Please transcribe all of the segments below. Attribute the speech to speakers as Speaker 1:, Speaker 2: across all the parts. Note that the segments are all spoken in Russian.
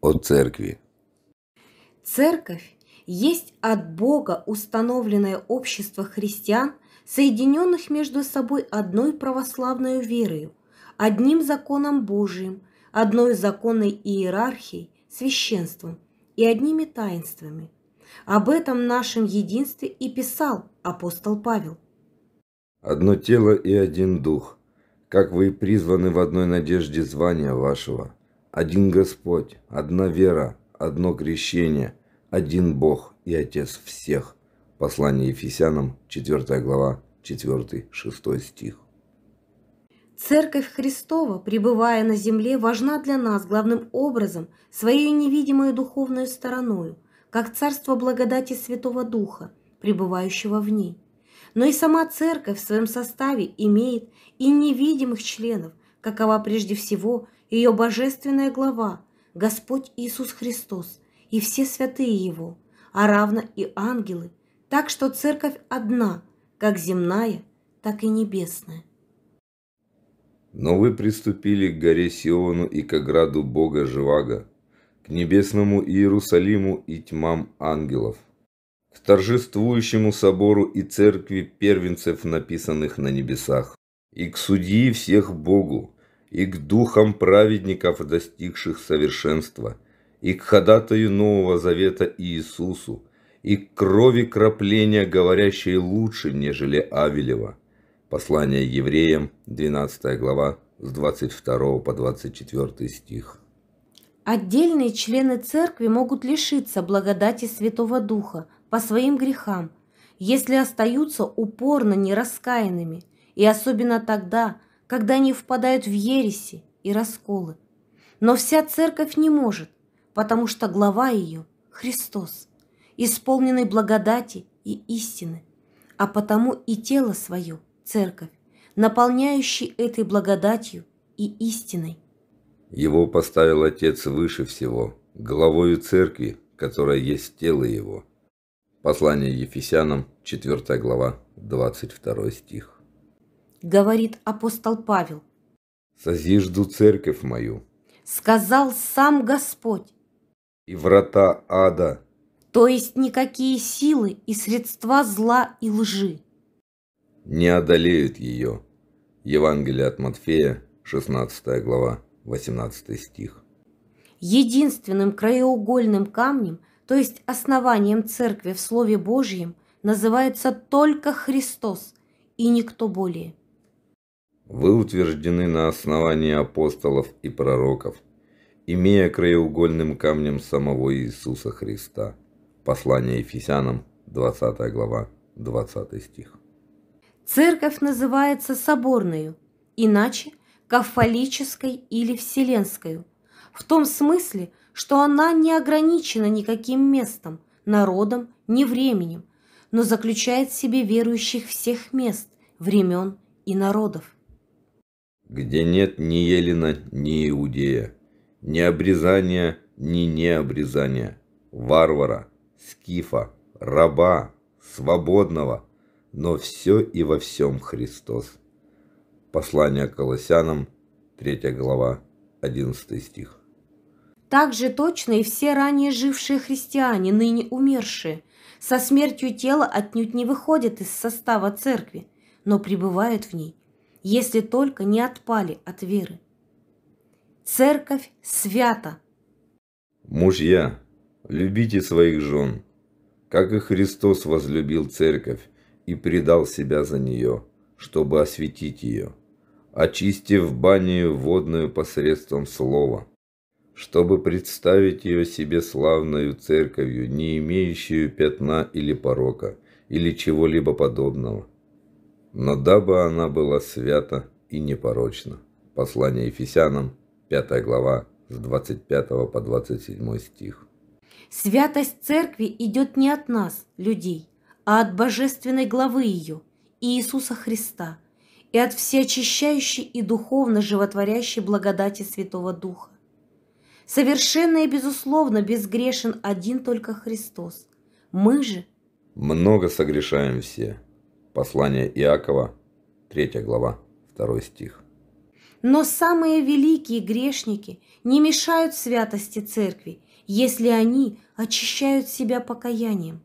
Speaker 1: о церкви. Церковь есть от Бога установленное общество христиан, соединенных между собой одной православной верою, одним законом Божиим, одной законной иерархией, священством и одними таинствами. Об этом нашем единстве и писал апостол Павел.
Speaker 2: «Одно тело и один дух, как вы призваны в одной надежде звания вашего, один Господь, одна вера, одно крещение, один Бог и Отец всех. Послание Ефесянам, 4 глава, 4-6 стих.
Speaker 1: Церковь Христова, пребывая на земле, важна для нас главным образом своей невидимой духовной стороной, как царство благодати Святого Духа, пребывающего в ней. Но и сама Церковь в своем составе имеет и невидимых членов, какова прежде всего – ее божественная глава, Господь Иисус Христос и все святые Его, а равно и ангелы, так что церковь одна, как земная, так и небесная.
Speaker 2: Но вы приступили к горе Сиону и к ограду Бога Живаго, к небесному Иерусалиму и тьмам ангелов, к торжествующему собору и церкви первенцев, написанных на небесах, и к судьи всех Богу, и к духам праведников, достигших совершенства, и к ходатаю Нового Завета Иисусу, и к крови кропления, говорящей лучше, нежели Авелева. Послание евреям, 12 глава, с 22 по 24 стих.
Speaker 1: Отдельные члены церкви могут лишиться благодати Святого Духа по своим грехам, если остаются упорно нераскаянными, и особенно тогда – когда они впадают в ереси и расколы. Но вся церковь не может, потому что глава ее – Христос, исполненный благодати и истины, а потому и тело свое – церковь, наполняющий этой благодатью и истиной.
Speaker 2: Его поставил Отец выше всего, главою церкви, которая есть тело его. Послание Ефесянам, 4 глава, 22 стих
Speaker 1: говорит апостол Павел.
Speaker 2: «Созижду церковь мою»,
Speaker 1: сказал сам Господь.
Speaker 2: «И врата ада».
Speaker 1: То есть никакие силы и средства зла и лжи.
Speaker 2: Не одолеют ее. Евангелие от Матфея, 16 глава, 18 стих.
Speaker 1: Единственным краеугольным камнем, то есть основанием церкви в Слове Божьем, называется только Христос и никто более
Speaker 2: вы утверждены на основании апостолов и пророков, имея краеугольным камнем самого Иисуса Христа. Послание Ефесянам, 20 глава, 20 стих.
Speaker 1: Церковь называется соборную, иначе кафолической или вселенской, в том смысле, что она не ограничена никаким местом, народом, ни временем, но заключает в себе верующих всех мест, времен и народов
Speaker 2: где нет ни Елена, ни Иудея, ни обрезания, ни необрезания, варвара, скифа, раба, свободного, но все и во всем Христос. Послание Колоссянам, 3 глава, 11 стих.
Speaker 1: Так же точно и все ранее жившие христиане, ныне умершие, со смертью тела отнюдь не выходят из состава церкви, но пребывают в ней, если только не отпали от веры. Церковь свята.
Speaker 2: Мужья, любите своих жен, как и Христос возлюбил церковь и предал себя за нее, чтобы осветить ее, очистив баню водную посредством слова, чтобы представить ее себе славную церковью, не имеющую пятна или порока, или чего-либо подобного – но дабы она была свята и непорочна. Послание Ефесянам, 5 глава, с 25 по 27 стих.
Speaker 1: Святость церкви идет не от нас, людей, а от божественной главы ее, Иисуса Христа, и от всеочищающей и духовно животворящей благодати Святого Духа. Совершенно и безусловно безгрешен один только Христос. Мы же...
Speaker 2: Много согрешаем все, Послание Иакова, 3 глава, 2 стих.
Speaker 1: Но самые великие грешники не мешают святости церкви, если они очищают себя покаянием.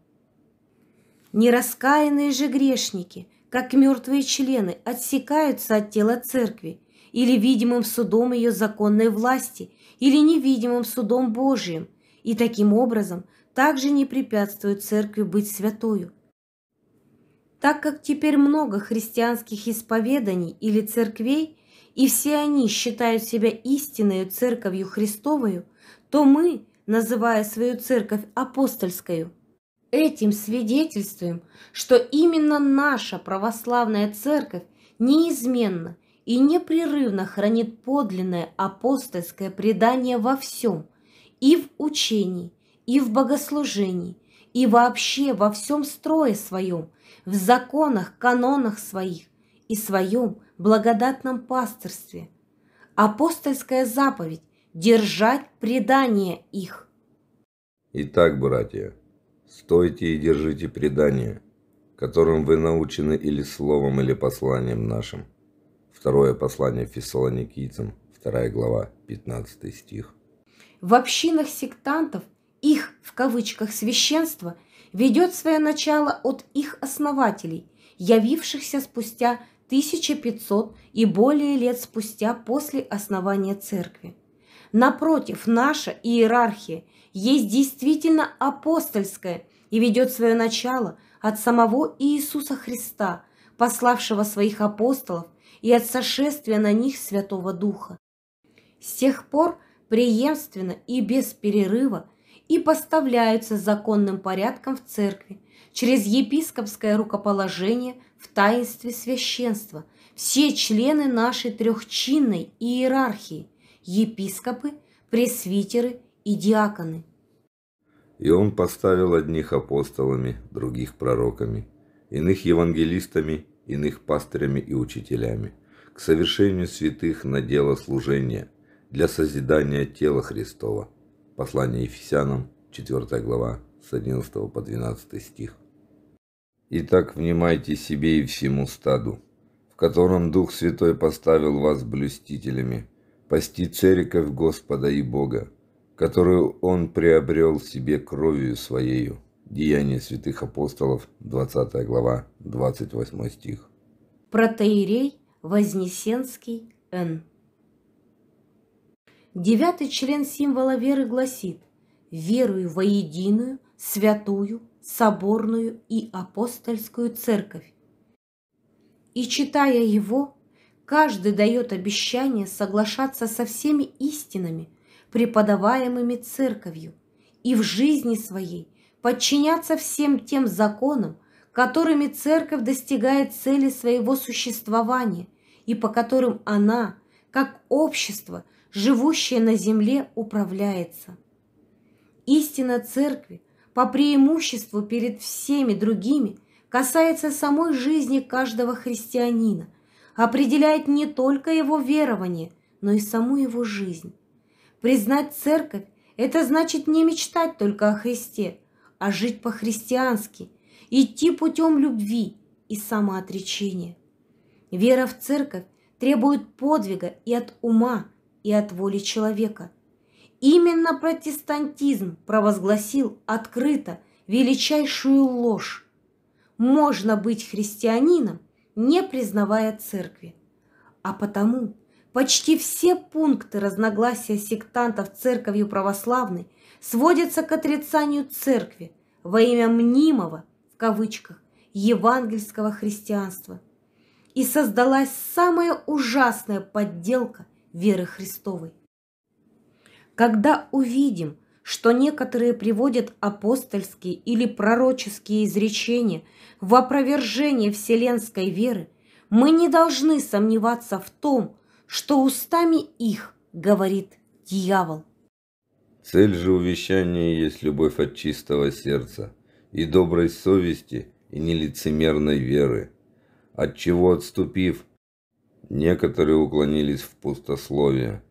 Speaker 1: Нераскаянные же грешники, как мертвые члены, отсекаются от тела церкви или видимым судом ее законной власти, или невидимым судом Божиим, и таким образом также не препятствуют церкви быть святою – так как теперь много христианских исповеданий или церквей, и все они считают себя истинной церковью Христовою, то мы, называя свою церковь апостольской, этим свидетельствуем, что именно наша православная церковь неизменно и непрерывно хранит подлинное апостольское предание во всем, и в учении, и в богослужении, и вообще во всем строе своем, в законах, канонах своих и своем благодатном пастырстве. Апостольская заповедь – держать предание их.
Speaker 2: Итак, братья, стойте и держите предание, которым вы научены или словом, или посланием нашим. Второе послание Фессалоникийцам, вторая глава, 15 стих.
Speaker 1: В общинах сектантов их, в кавычках, священство ведет свое начало от их основателей, явившихся спустя 1500 и более лет спустя после основания церкви. Напротив, наша иерархия есть действительно апостольская и ведет свое начало от самого Иисуса Христа, пославшего своих апостолов и от сошествия на них Святого Духа. С тех пор преемственно и без перерыва и поставляются законным порядком в церкви через епископское рукоположение в таинстве священства. Все члены нашей трехчинной иерархии – епископы, пресвитеры и диаконы.
Speaker 2: И он поставил одних апостолами, других пророками, иных евангелистами, иных пастырями и учителями, к совершению святых на дело служения, для созидания тела Христова, Послание Ефесянам, 4 глава, с 11 по 12 стих. «Итак, внимайте себе и всему стаду, в котором Дух Святой поставил вас блюстителями, пасти церковь Господа и Бога, которую Он приобрел себе кровью Своею». Деяния святых апостолов, 20 глава, 28 стих.
Speaker 1: Протеерей Вознесенский Н. Девятый член символа веры гласит «Верую во единую, святую, соборную и апостольскую церковь». И читая его, каждый дает обещание соглашаться со всеми истинами, преподаваемыми церковью, и в жизни своей подчиняться всем тем законам, которыми церковь достигает цели своего существования и по которым она, как общество, живущее на земле, управляется. Истина Церкви по преимуществу перед всеми другими касается самой жизни каждого христианина, определяет не только его верование, но и саму его жизнь. Признать Церковь – это значит не мечтать только о Христе, а жить по-христиански, идти путем любви и самоотречения. Вера в Церковь требует подвига и от ума, и от воли человека. Именно протестантизм провозгласил открыто величайшую ложь. Можно быть христианином, не признавая церкви. А потому почти все пункты разногласия сектантов церковью православной сводятся к отрицанию церкви во имя мнимого, в кавычках, евангельского христианства. И создалась самая ужасная подделка веры Христовой. Когда увидим, что некоторые приводят апостольские или пророческие изречения в опровержение вселенской веры, мы не должны сомневаться в том, что устами их говорит дьявол.
Speaker 2: Цель же увещания есть любовь от чистого сердца и доброй совести и нелицемерной веры, от чего отступив – Некоторые уклонились в пустословие,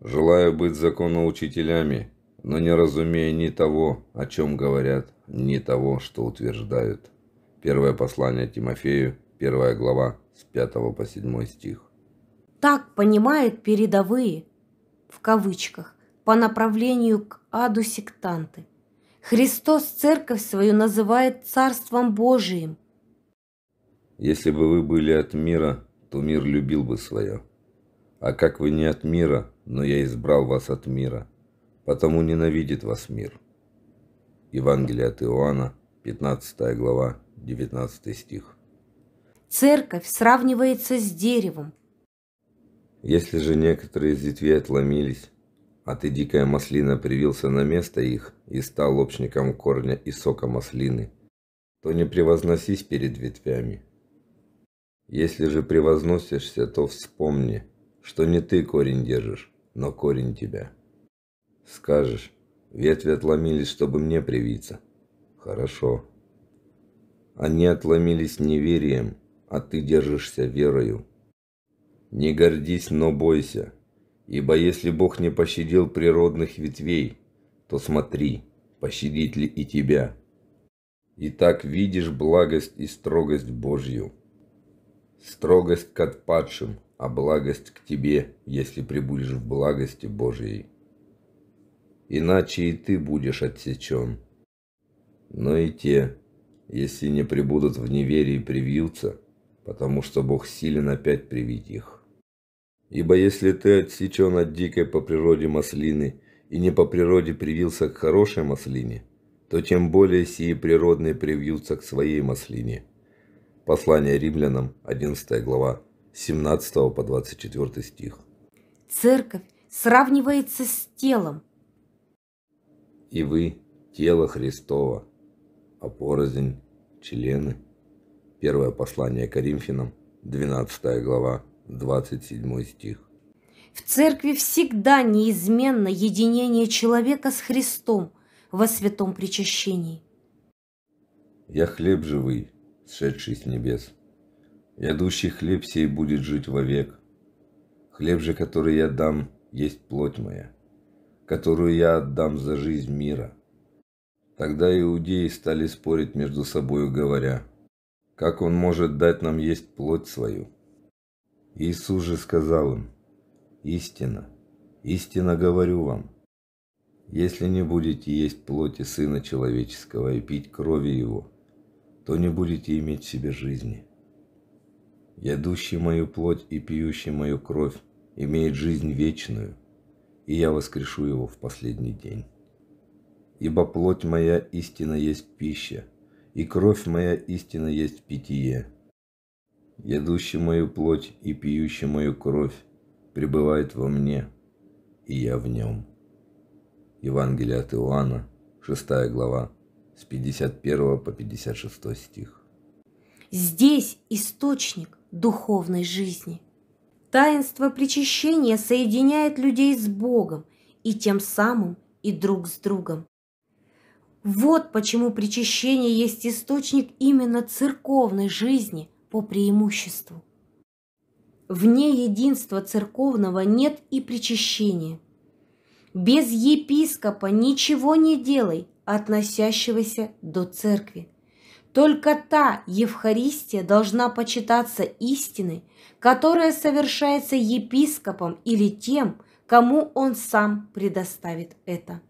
Speaker 2: желая быть законоучителями, но не разумея ни того, о чем говорят, ни того, что утверждают. Первое послание Тимофею, первая глава, с 5 по 7 стих.
Speaker 1: Так понимают передовые, в кавычках, по направлению к аду сектанты. Христос церковь свою называет Царством Божиим.
Speaker 2: Если бы вы были от мира, то мир любил бы свое. А как вы не от мира, но я избрал вас от мира, потому ненавидит вас мир. Евангелие от Иоанна, 15 глава, 19 стих.
Speaker 1: Церковь сравнивается с деревом.
Speaker 2: Если же некоторые из ветвей отломились, а ты, дикая маслина, привился на место их и стал общником корня и сока маслины, то не превозносись перед ветвями, если же превозносишься, то вспомни, что не ты корень держишь, но корень тебя. Скажешь, ветви отломились, чтобы мне привиться. Хорошо. Они отломились неверием, а ты держишься верою. Не гордись, но бойся, ибо если Бог не пощадил природных ветвей, то смотри, пощадит ли и тебя. И так видишь благость и строгость Божью строгость к отпадшим, а благость к тебе, если прибудешь в благости Божией. Иначе и ты будешь отсечен. Но и те, если не прибудут в неверии, привьются, потому что Бог силен опять привить их. Ибо если ты отсечен от дикой по природе маслины и не по природе привился к хорошей маслине, то тем более сии природные привьются к своей маслине – Послание римлянам, 11 глава, 17 по 24 стих.
Speaker 1: Церковь сравнивается с телом.
Speaker 2: И вы – тело Христова, а порознь – члены. Первое послание Коринфянам, 12 глава, 27 стих.
Speaker 1: В церкви всегда неизменно единение человека с Христом во святом причащении.
Speaker 2: «Я хлеб живый, сшедший с небес. Ядущий хлеб сей будет жить вовек. Хлеб же, который я дам, есть плоть моя, которую я отдам за жизнь мира. Тогда иудеи стали спорить между собою, говоря, как он может дать нам есть плоть свою? Иисус же сказал им, истина, истина говорю вам, если не будете есть плоти Сына Человеческого и пить крови Его, то не будете иметь в себе жизни. Ядущий мою плоть и пьющий мою кровь имеет жизнь вечную, и я воскрешу его в последний день. Ибо плоть моя истина есть пища, и кровь моя истина есть питье. Ядущий мою плоть и пьющий мою кровь пребывает во мне, и я в нем. Евангелие от Иоанна, 6 глава, с 51 по 56 стих.
Speaker 1: Здесь источник духовной жизни. Таинство причащения соединяет людей с Богом и тем самым и друг с другом. Вот почему причащение есть источник именно церковной жизни по преимуществу. Вне единства церковного нет и причащения. Без епископа ничего не делай, относящегося до церкви. Только та Евхаристия должна почитаться истиной, которая совершается епископом или тем, кому он сам предоставит это.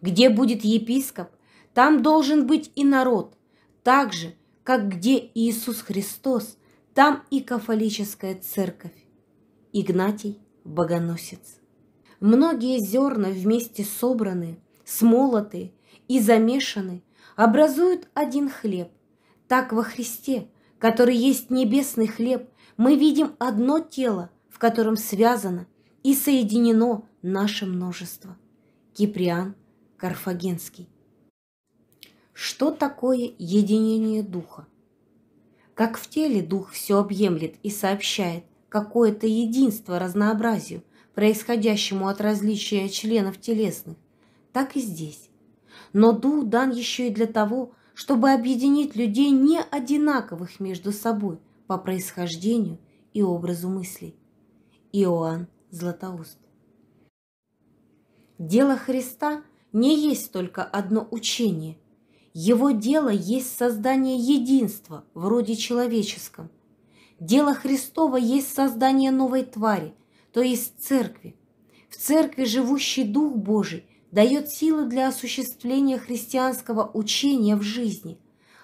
Speaker 1: Где будет епископ, там должен быть и народ, так же, как где Иисус Христос, там и кафолическая церковь. Игнатий Богоносец. Многие зерна вместе собраны, смолоты и замешаны, образуют один хлеб. Так во Христе, который есть небесный хлеб, мы видим одно тело, в котором связано и соединено наше множество. Киприан Карфагенский. Что такое единение духа? Как в теле дух все объемлет и сообщает какое-то единство разнообразию, происходящему от различия членов телесных, так и здесь но дух дан еще и для того, чтобы объединить людей не одинаковых между собой по происхождению и образу мыслей. Иоанн Златоуст. Дело Христа не есть только одно учение. Его дело есть создание единства вроде человеческом. Дело Христова есть создание новой твари, то есть церкви. В церкви живущий Дух Божий – дает силы для осуществления христианского учения в жизни.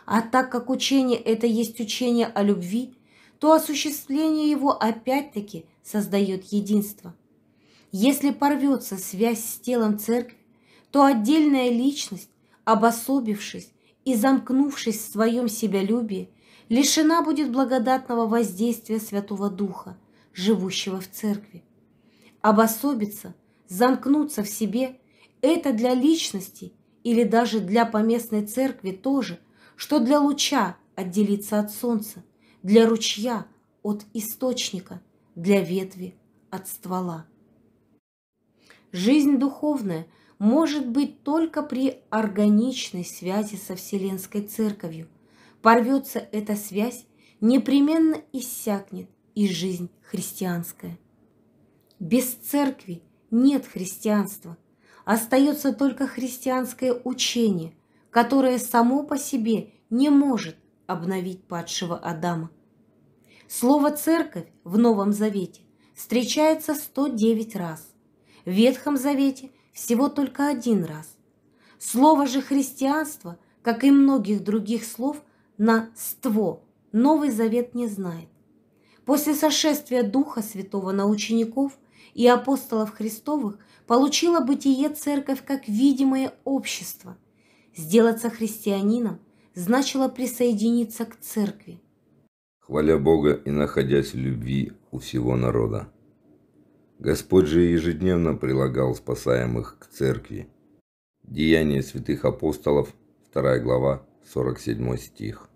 Speaker 1: А так как учение – это есть учение о любви, то осуществление его опять-таки создает единство. Если порвется связь с телом церкви, то отдельная личность, обособившись и замкнувшись в своем себялюбии, лишена будет благодатного воздействия Святого Духа, живущего в церкви. Обособиться, замкнуться в себе – это для личности или даже для поместной церкви тоже, что для луча отделиться от солнца, для ручья от источника, для ветви от ствола. Жизнь духовная может быть только при органичной связи со Вселенской Церковью. Порвется эта связь, непременно иссякнет и жизнь христианская. Без церкви нет христианства – остается только христианское учение, которое само по себе не может обновить падшего Адама. Слово «церковь» в Новом Завете встречается 109 раз, в Ветхом Завете всего только один раз. Слово же «христианство», как и многих других слов, на «ство» Новый Завет не знает. После сошествия Духа Святого на учеников и апостолов Христовых – получила бытие церковь как видимое общество. Сделаться христианином значило присоединиться к церкви.
Speaker 2: Хваля Бога и находясь в любви у всего народа. Господь же ежедневно прилагал спасаемых к церкви. Деяния святых апостолов, 2 глава, 47 стих.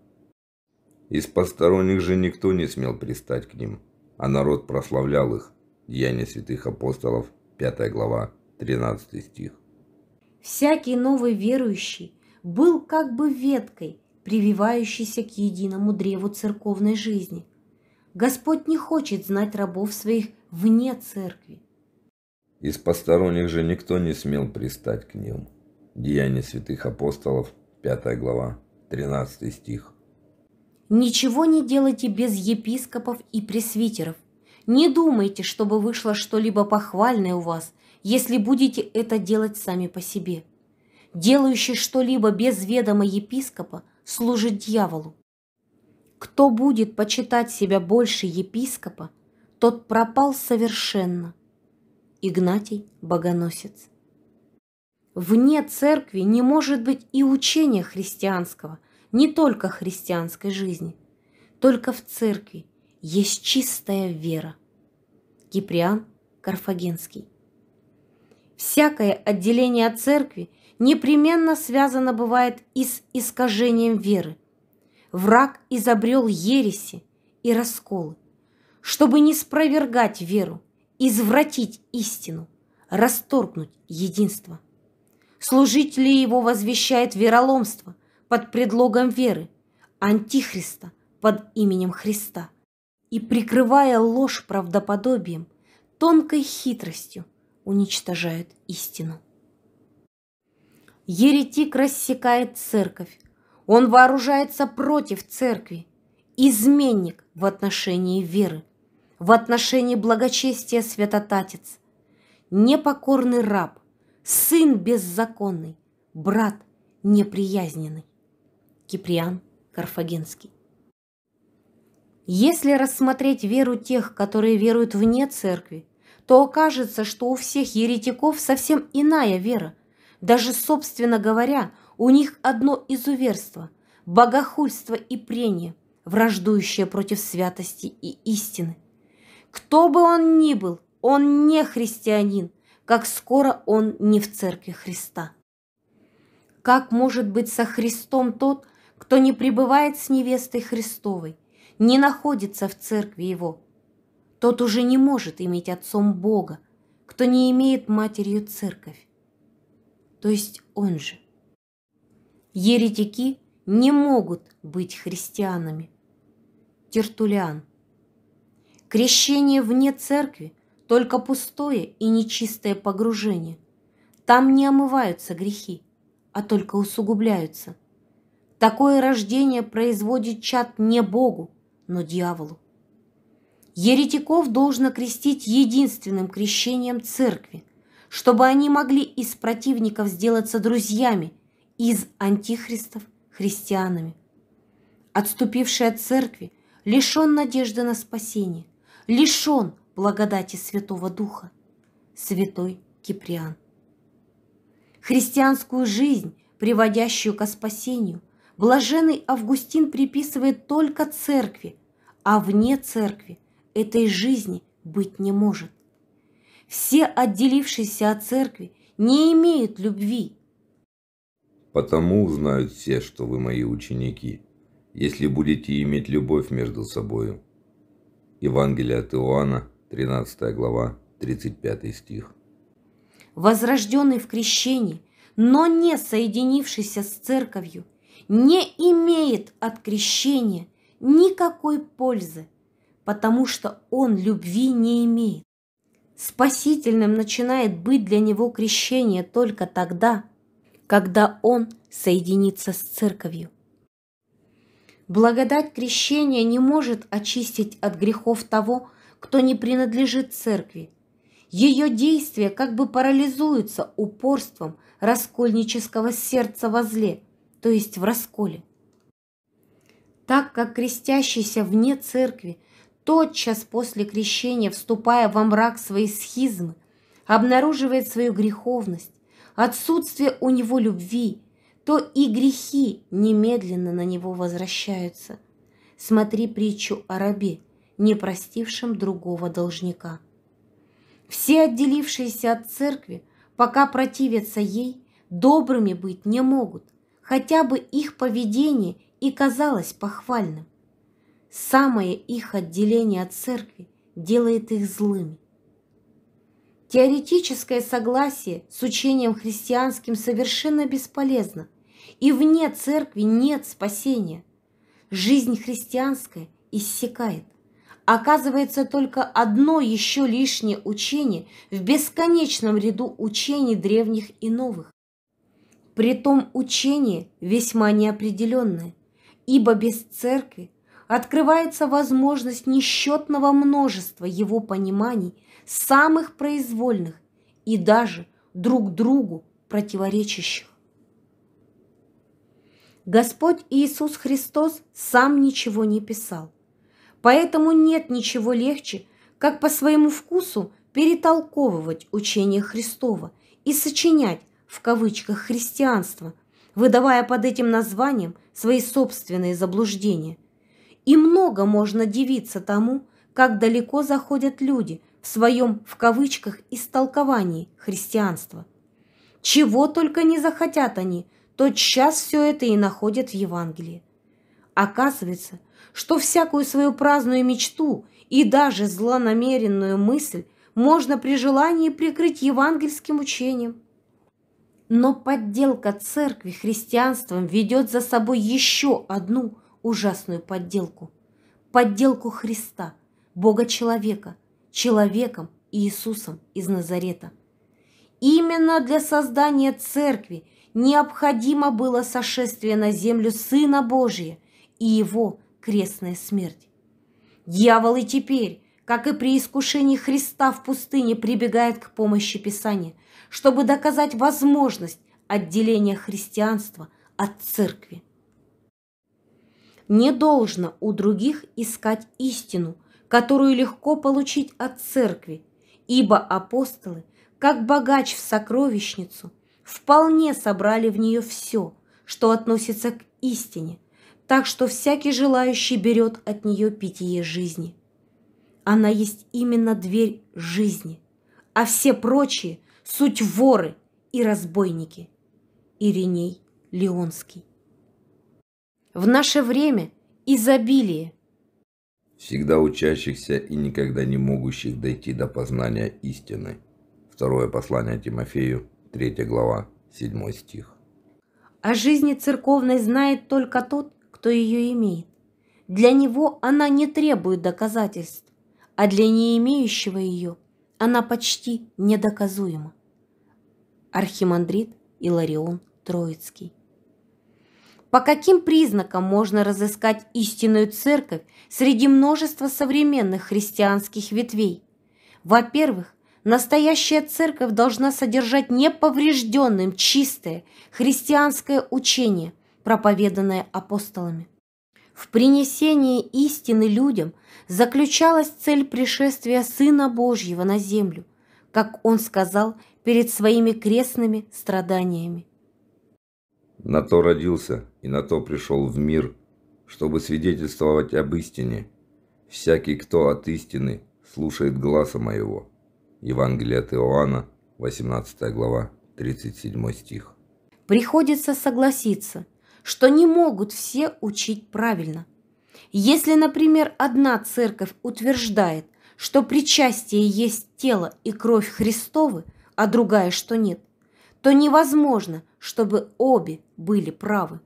Speaker 2: Из посторонних же никто не смел пристать к ним, а народ прославлял их. Деяния святых апостолов, 5 глава, 13 стих.
Speaker 1: Всякий новый верующий был как бы веткой, прививающейся к единому древу церковной жизни. Господь не хочет знать рабов своих вне церкви.
Speaker 2: Из посторонних же никто не смел пристать к ним. Деяния святых апостолов, 5 глава, 13 стих.
Speaker 1: Ничего не делайте без епископов и пресвитеров – не думайте, чтобы вышло что-либо похвальное у вас, если будете это делать сами по себе. Делающий что-либо без ведома епископа служит дьяволу. Кто будет почитать себя больше епископа, тот пропал совершенно. Игнатий Богоносец Вне церкви не может быть и учения христианского, не только христианской жизни. Только в церкви есть чистая вера. Киприан Карфагенский. Всякое отделение от церкви непременно связано бывает и с искажением веры. Враг изобрел ереси и расколы, чтобы не спровергать веру, извратить истину, расторгнуть единство. Служители его возвещают вероломство под предлогом веры, антихриста под именем Христа – и, прикрывая ложь правдоподобием, тонкой хитростью уничтожают истину. Еретик рассекает церковь, он вооружается против церкви, изменник в отношении веры, в отношении благочестия святотатец, непокорный раб, сын беззаконный, брат неприязненный. Киприан Карфагенский если рассмотреть веру тех, которые веруют вне церкви, то окажется, что у всех еретиков совсем иная вера. Даже, собственно говоря, у них одно изуверство – богохульство и прение, враждующее против святости и истины. Кто бы он ни был, он не христианин, как скоро он не в церкви Христа. Как может быть со Христом тот, кто не пребывает с невестой Христовой? не находится в церкви его. Тот уже не может иметь отцом Бога, кто не имеет матерью церковь, то есть он же. Еретики не могут быть христианами. Тертулиан. Крещение вне церкви – только пустое и нечистое погружение. Там не омываются грехи, а только усугубляются. Такое рождение производит чад не Богу, но дьяволу. Еретиков должно крестить единственным крещением церкви, чтобы они могли из противников сделаться друзьями, из антихристов – христианами. Отступивший от церкви лишен надежды на спасение, лишен благодати Святого Духа. Святой Киприан. Христианскую жизнь, приводящую ко спасению, блаженный Августин приписывает только церкви, а вне церкви этой жизни быть не может. Все, отделившиеся от церкви, не имеют любви.
Speaker 2: Потому узнают все, что вы мои ученики, если будете иметь любовь между собою. Евангелие от Иоанна, 13 глава, 35 стих.
Speaker 1: Возрожденный в крещении, но не соединившийся с церковью, не имеет от крещения – никакой пользы, потому что он любви не имеет. Спасительным начинает быть для него крещение только тогда, когда он соединится с церковью. Благодать крещения не может очистить от грехов того, кто не принадлежит церкви. Ее действия как бы парализуются упорством раскольнического сердца во зле, то есть в расколе так как крестящийся вне церкви, тотчас после крещения, вступая во мрак своей схизмы, обнаруживает свою греховность, отсутствие у него любви, то и грехи немедленно на него возвращаются. Смотри притчу о рабе, не простившем другого должника. Все отделившиеся от церкви, пока противятся ей, добрыми быть не могут, хотя бы их поведение – и казалось похвальным. Самое их отделение от церкви делает их злыми. Теоретическое согласие с учением христианским совершенно бесполезно, и вне церкви нет спасения. Жизнь христианская иссякает. Оказывается только одно еще лишнее учение в бесконечном ряду учений древних и новых. Притом учение весьма неопределенное, ибо без церкви открывается возможность несчетного множества его пониманий, самых произвольных и даже друг другу противоречащих. Господь Иисус Христос сам ничего не писал, поэтому нет ничего легче, как по своему вкусу перетолковывать учение Христова и сочинять в кавычках христианство, выдавая под этим названием – свои собственные заблуждения. И много можно дивиться тому, как далеко заходят люди в своем, в кавычках, истолковании христианства. Чего только не захотят они, тотчас все это и находят в Евангелии. Оказывается, что всякую свою праздную мечту и даже злонамеренную мысль можно при желании прикрыть евангельским учением – но подделка церкви христианством ведет за собой еще одну ужасную подделку. Подделку Христа, Бога-человека, человеком Иисусом из Назарета. Именно для создания церкви необходимо было сошествие на землю Сына Божия и Его крестная смерть. Дьявол и теперь, как и при искушении Христа в пустыне, прибегает к помощи Писания – чтобы доказать возможность отделения христианства от церкви. Не должно у других искать истину, которую легко получить от церкви, ибо апостолы, как богач в сокровищницу, вполне собрали в нее все, что относится к истине, так что всякий желающий берет от нее питье жизни. Она есть именно дверь жизни, а все прочие – суть воры и разбойники. Ириней Леонский. В наше время изобилие.
Speaker 2: Всегда учащихся и никогда не могущих дойти до познания истины. Второе послание Тимофею, 3 глава, 7 стих.
Speaker 1: О жизни церковной знает только тот, кто ее имеет. Для него она не требует доказательств, а для не имеющего ее – она почти недоказуема. Архимандрит Иларион Троицкий. По каким признакам можно разыскать истинную церковь среди множества современных христианских ветвей? Во-первых, настоящая церковь должна содержать неповрежденным чистое христианское учение, проповеданное апостолами. В принесении истины людям заключалась цель пришествия Сына Божьего на землю, как Он сказал перед своими крестными страданиями.
Speaker 2: На то родился и на то пришел в мир, чтобы свидетельствовать об истине. Всякий, кто от истины, слушает глаза моего. Евангелие от Иоанна, 18 глава, 37 стих.
Speaker 1: Приходится согласиться – что не могут все учить правильно. Если, например, одна церковь утверждает, что причастие есть тело и кровь Христовы, а другая, что нет, то невозможно, чтобы обе были правы.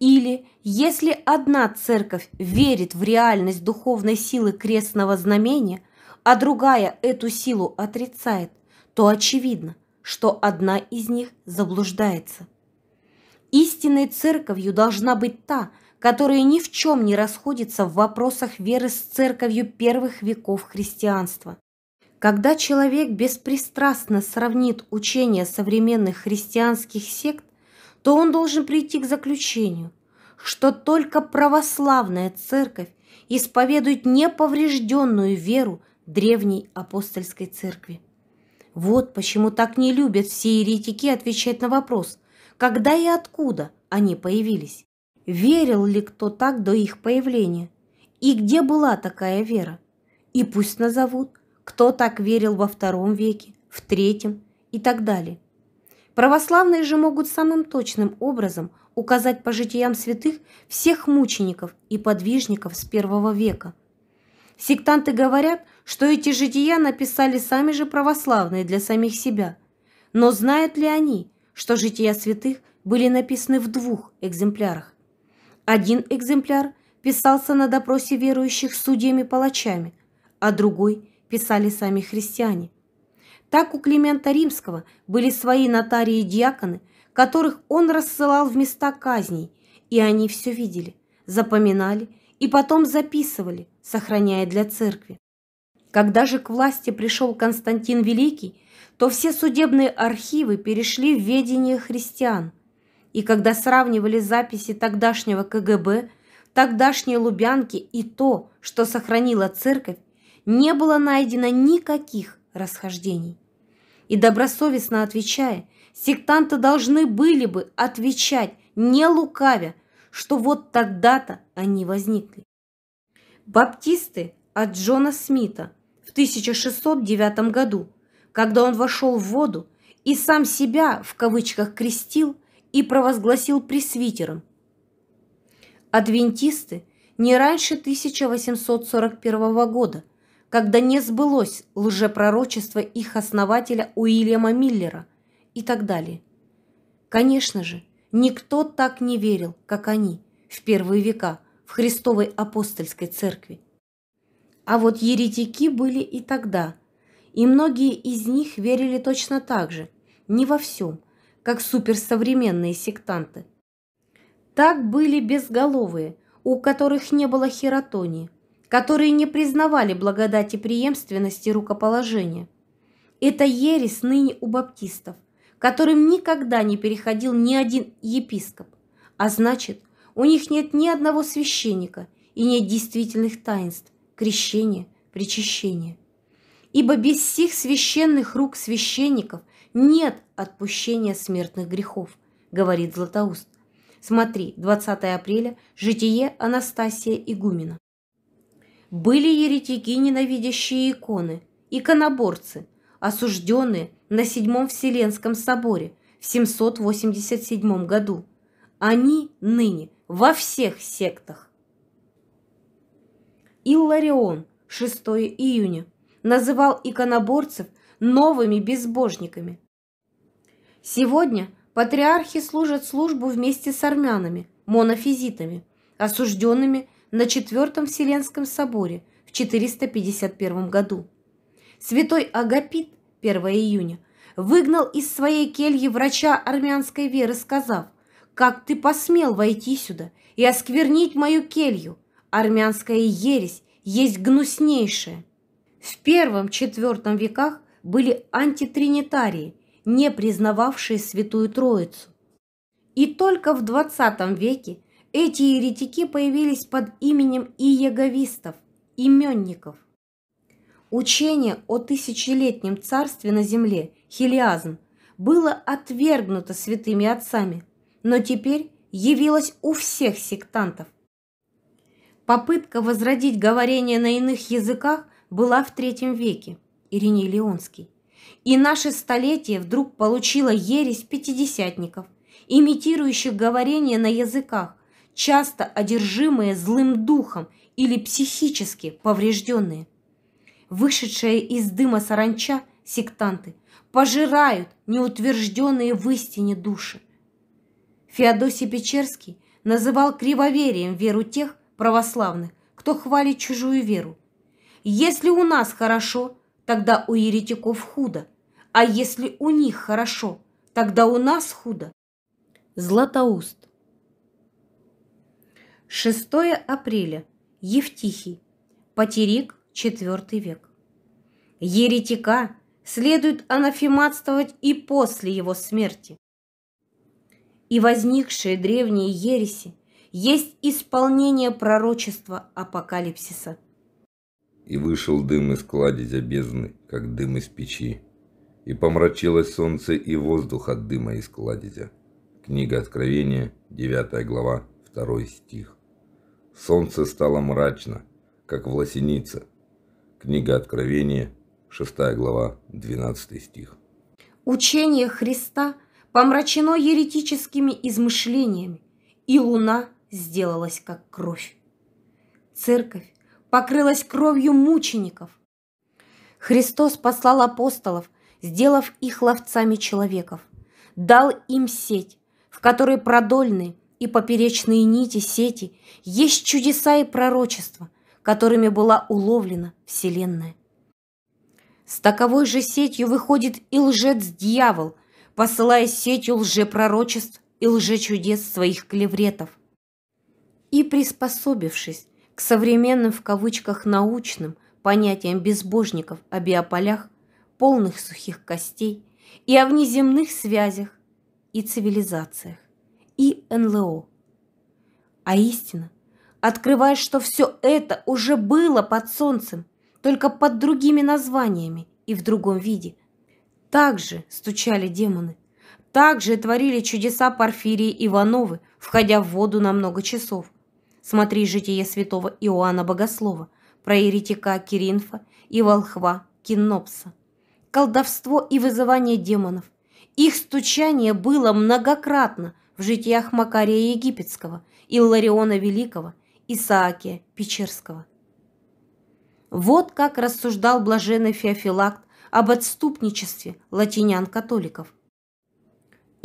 Speaker 1: Или, если одна церковь верит в реальность духовной силы крестного знамения, а другая эту силу отрицает, то очевидно, что одна из них заблуждается. Истинной церковью должна быть та, которая ни в чем не расходится в вопросах веры с церковью первых веков христианства. Когда человек беспристрастно сравнит учения современных христианских сект, то он должен прийти к заключению, что только православная церковь исповедует неповрежденную веру древней апостольской церкви. Вот почему так не любят все еретики отвечать на вопрос, когда и откуда они появились? Верил ли кто так до их появления? И где была такая вера? И пусть назовут, кто так верил во втором веке, в третьем и так далее. Православные же могут самым точным образом указать по житиям святых всех мучеников и подвижников с первого века. Сектанты говорят, что эти жития написали сами же православные для самих себя. Но знают ли они, что жития святых были написаны в двух экземплярах. Один экземпляр писался на допросе верующих судьями-палачами, а другой писали сами христиане. Так у Климента Римского были свои нотарии-диаконы, которых он рассылал в места казней, и они все видели, запоминали и потом записывали, сохраняя для церкви. Когда же к власти пришел Константин Великий, то все судебные архивы перешли в ведение христиан. И когда сравнивали записи тогдашнего КГБ, тогдашней Лубянки и то, что сохранила церковь, не было найдено никаких расхождений. И добросовестно отвечая, сектанты должны были бы отвечать, не лукавя, что вот тогда-то они возникли. Баптисты от Джона Смита в 1609 году когда он вошел в воду и сам себя, в кавычках, крестил и провозгласил пресвитером. Адвентисты не раньше 1841 года, когда не сбылось лжепророчество их основателя Уильяма Миллера и так далее. Конечно же, никто так не верил, как они, в первые века, в Христовой апостольской церкви. А вот еретики были и тогда – и многие из них верили точно так же, не во всем, как суперсовременные сектанты. Так были безголовые, у которых не было хератонии, которые не признавали благодати преемственности рукоположения. Это ересь ныне у баптистов, которым никогда не переходил ни один епископ, а значит, у них нет ни одного священника и нет действительных таинств – крещения, причащения ибо без сих священных рук священников нет отпущения смертных грехов, говорит Златоуст. Смотри, 20 апреля, житие Анастасия Игумена. Были еретики, ненавидящие иконы, иконоборцы, осужденные на Седьмом Вселенском соборе в 787 году. Они ныне во всех сектах. Илларион, 6 июня называл иконоборцев новыми безбожниками. Сегодня патриархи служат службу вместе с армянами, монофизитами, осужденными на Четвертом Вселенском соборе в 451 году. Святой Агапит 1 июня выгнал из своей кельи врача армянской веры, сказав, «Как ты посмел войти сюда и осквернить мою келью? Армянская ересь есть гнуснейшая». В первом-четвертом веках были антитринитарии, не признававшие Святую Троицу. И только в XX веке эти еретики появились под именем иеговистов, именников. Учение о тысячелетнем царстве на земле, хелиазм, было отвергнуто святыми отцами, но теперь явилось у всех сектантов. Попытка возродить говорение на иных языках была в третьем веке, Ириней Леонский. И наше столетие вдруг получило ересь пятидесятников, имитирующих говорение на языках, часто одержимые злым духом или психически поврежденные. Вышедшие из дыма саранча сектанты пожирают неутвержденные в истине души. Феодосий Печерский называл кривоверием веру тех православных, кто хвалит чужую веру, если у нас хорошо, тогда у еретиков худо, а если у них хорошо, тогда у нас худо. Златоуст. 6 апреля. Евтихий. Потерик, IV век. Еретика следует анафематствовать и после его смерти. И возникшие древние ереси есть исполнение пророчества апокалипсиса –
Speaker 2: и вышел дым из кладезя бездны, как дым из печи. И помрачилось солнце и воздух от дыма из кладезя. Книга Откровения, 9 глава, 2 стих. Солнце стало мрачно, как власеница. Книга Откровения, 6 глава, 12 стих.
Speaker 1: Учение Христа помрачено еретическими измышлениями, и луна сделалась как кровь. Церковь покрылась кровью мучеников. Христос послал апостолов, сделав их ловцами человеков, дал им сеть, в которой продольные и поперечные нити сети есть чудеса и пророчества, которыми была уловлена Вселенная. С таковой же сетью выходит и лжец-дьявол, посылая сетью лжепророчеств и лжечудес своих клевретов. И приспособившись к современным в кавычках научным понятиям безбожников о биополях, полных сухих костей и о внеземных связях и цивилизациях, и НЛО. А истина открывая, что все это уже было под солнцем, только под другими названиями и в другом виде. Так же стучали демоны, так же творили чудеса Порфирии Ивановы, входя в воду на много часов. Смотри житие святого Иоанна Богослова, про еретика Киринфа и волхва Кинопса. Колдовство и вызывание демонов. Их стучание было многократно в житиях Макария Египетского, Иллариона Великого, Исаакия Печерского. Вот как рассуждал блаженный Феофилакт об отступничестве латинян-католиков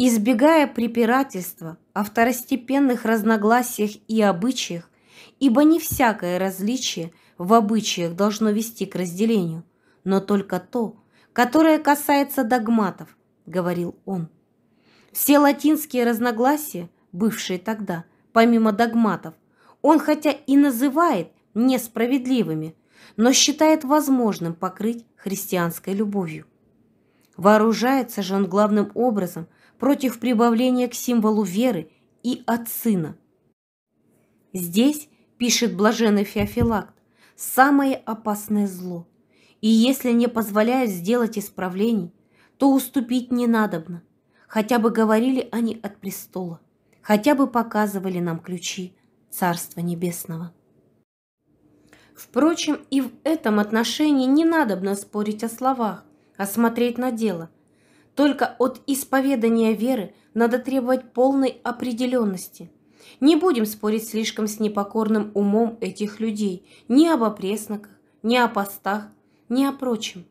Speaker 1: избегая препирательства о второстепенных разногласиях и обычаях, ибо не всякое различие в обычаях должно вести к разделению, но только то, которое касается догматов, говорил он. Все латинские разногласия, бывшие тогда, помимо догматов, он хотя и называет несправедливыми, но считает возможным покрыть христианской любовью. Вооружается же он главным образом – против прибавления к символу веры и от сына. Здесь, пишет блаженный Феофилакт, самое опасное зло. И если не позволяют сделать исправлений, то уступить не надобно. Хотя бы говорили они от престола, хотя бы показывали нам ключи Царства Небесного. Впрочем, и в этом отношении не надобно спорить о словах, а смотреть на дело – только от исповедания веры надо требовать полной определенности. Не будем спорить слишком с непокорным умом этих людей ни об опресноках, ни о постах, ни о прочем.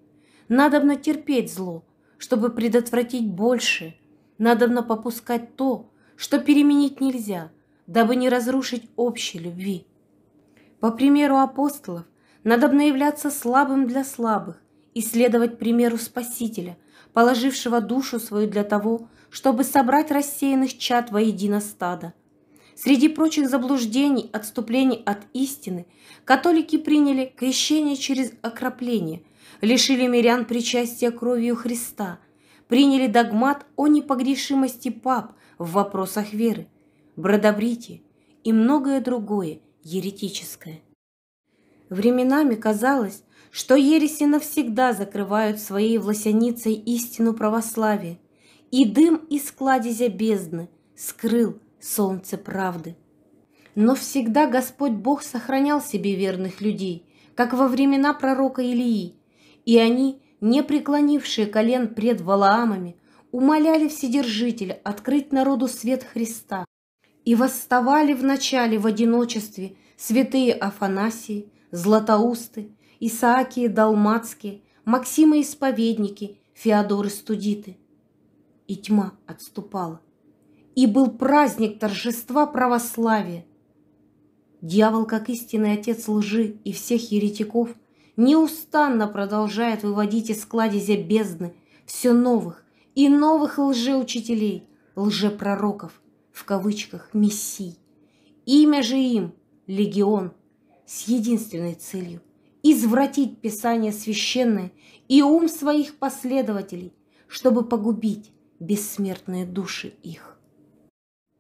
Speaker 1: Надобно терпеть зло, чтобы предотвратить большее. Надобно попускать то, что переменить нельзя, дабы не разрушить общей любви. По примеру апостолов, надобно являться слабым для слабых и следовать примеру Спасителя – положившего душу свою для того, чтобы собрать рассеянных чад воедино стада. Среди прочих заблуждений, отступлений от истины, католики приняли крещение через окропление, лишили мирян причастия кровью Христа, приняли догмат о непогрешимости пап в вопросах веры, бродобритие и многое другое еретическое. Временами казалось, что ереси навсегда закрывают своей власяницей истину православия, и дым из кладезя бездны скрыл солнце правды. Но всегда Господь Бог сохранял себе верных людей, как во времена пророка Илии, и они, не преклонившие колен пред Валаамами, умоляли Вседержителя открыть народу свет Христа, и восставали вначале в одиночестве святые Афанасии, Златоусты, Исаакии Далмацкие, Максимы Исповедники, Феодоры Студиты. И тьма отступала. И был праздник торжества православия. Дьявол, как истинный отец лжи и всех еретиков, неустанно продолжает выводить из кладезя бездны все новых и новых лжеучителей, лжепророков, в кавычках «мессий». Имя же им – «Легион» с единственной целью извратить Писание священное и ум своих последователей, чтобы погубить бессмертные души их.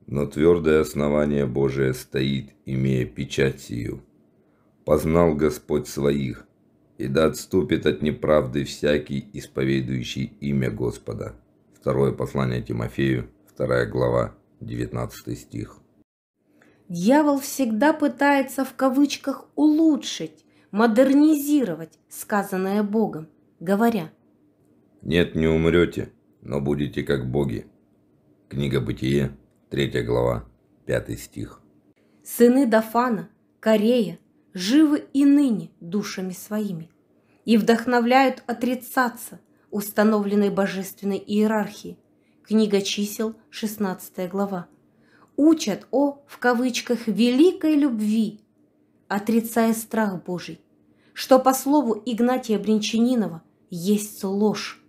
Speaker 2: Но твердое основание Божие стоит, имея печать сию. Познал Господь своих, и да отступит от неправды всякий, исповедующий имя Господа. Второе послание Тимофею, 2 глава, 19 стих.
Speaker 1: Дьявол всегда пытается в кавычках улучшить модернизировать сказанное Богом, говоря
Speaker 2: «Нет, не умрете, но будете как боги». Книга Бытие, 3 глава, 5 стих.
Speaker 1: Сыны Дафана, Корея, живы и ныне душами своими и вдохновляют отрицаться установленной божественной иерархии. Книга чисел, 16 глава. Учат о, в кавычках, великой любви отрицая страх Божий, что по слову Игнатия Бринчанинова есть ложь.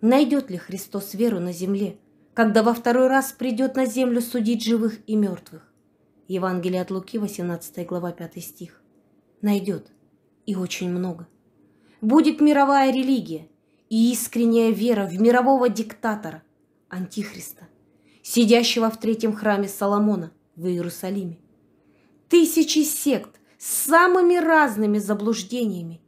Speaker 1: Найдет ли Христос веру на земле, когда во второй раз придет на землю судить живых и мертвых? Евангелие от Луки, 18 глава, 5 стих. Найдет. И очень много. Будет мировая религия и искренняя вера в мирового диктатора, Антихриста, сидящего в третьем храме Соломона в Иерусалиме тысячи сект с самыми разными заблуждениями.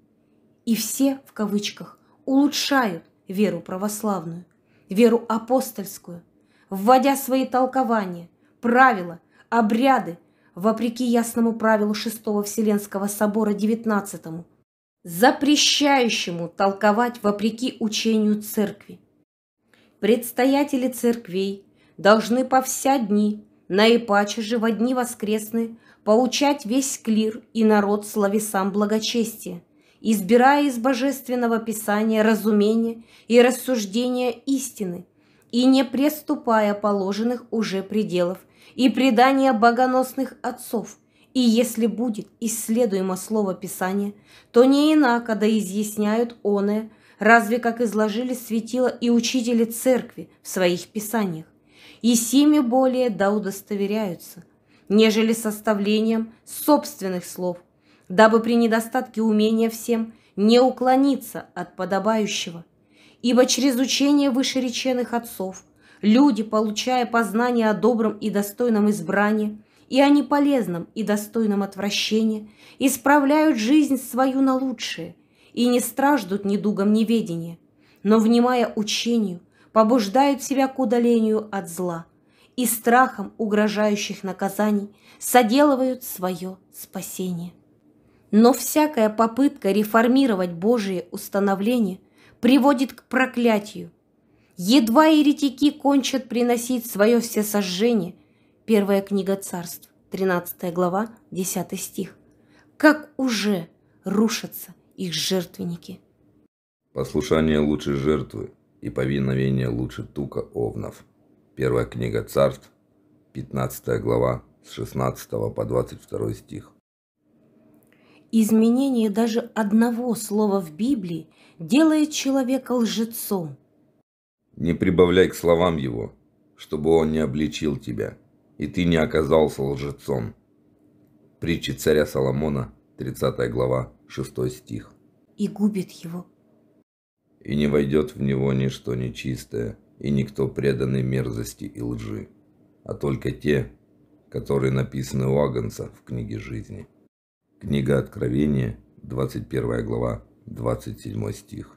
Speaker 1: И все, в кавычках, улучшают веру православную, веру апостольскую, вводя свои толкования, правила, обряды, вопреки ясному правилу Шестого Вселенского Собора девятнадцатому, запрещающему толковать вопреки учению Церкви. Предстоятели церквей должны по вся дни, наипаче же во дни воскресные, поучать весь клир и народ словесам благочестия, избирая из Божественного Писания разумение и рассуждение истины, и не преступая положенных уже пределов и предания богоносных отцов, и если будет исследуемо слово Писания, то не инако да изъясняют оное, разве как изложили светило и учители церкви в своих писаниях. И сими более да удостоверяются, нежели составлением собственных слов, дабы при недостатке умения всем не уклониться от подобающего. Ибо через учение вышереченных отцов люди, получая познание о добром и достойном избрании, и о неполезном и достойном отвращении, исправляют жизнь свою на лучшее и не страждут недугом неведения, но, внимая учению, побуждают себя к удалению от зла – и страхом угрожающих наказаний соделывают свое спасение. Но всякая попытка реформировать Божие установления приводит к проклятию. Едва еретики кончат приносить свое всесожжение, первая книга царств, 13 глава, 10 стих, как уже рушатся их жертвенники.
Speaker 2: Послушание лучше жертвы и повиновение лучше тука овнов. Первая книга царств, 15 глава, с 16 по 22 стих.
Speaker 1: Изменение даже одного слова в Библии делает человека лжецом.
Speaker 2: Не прибавляй к словам его, чтобы он не обличил тебя, и ты не оказался лжецом. Притчи царя Соломона, 30 глава, 6 стих.
Speaker 1: И губит его.
Speaker 2: И не войдет в него ничто нечистое, и никто преданный мерзости и лжи, а только те, которые написаны у Агнца в книге жизни. Книга Откровения, 21 глава, 27 стих.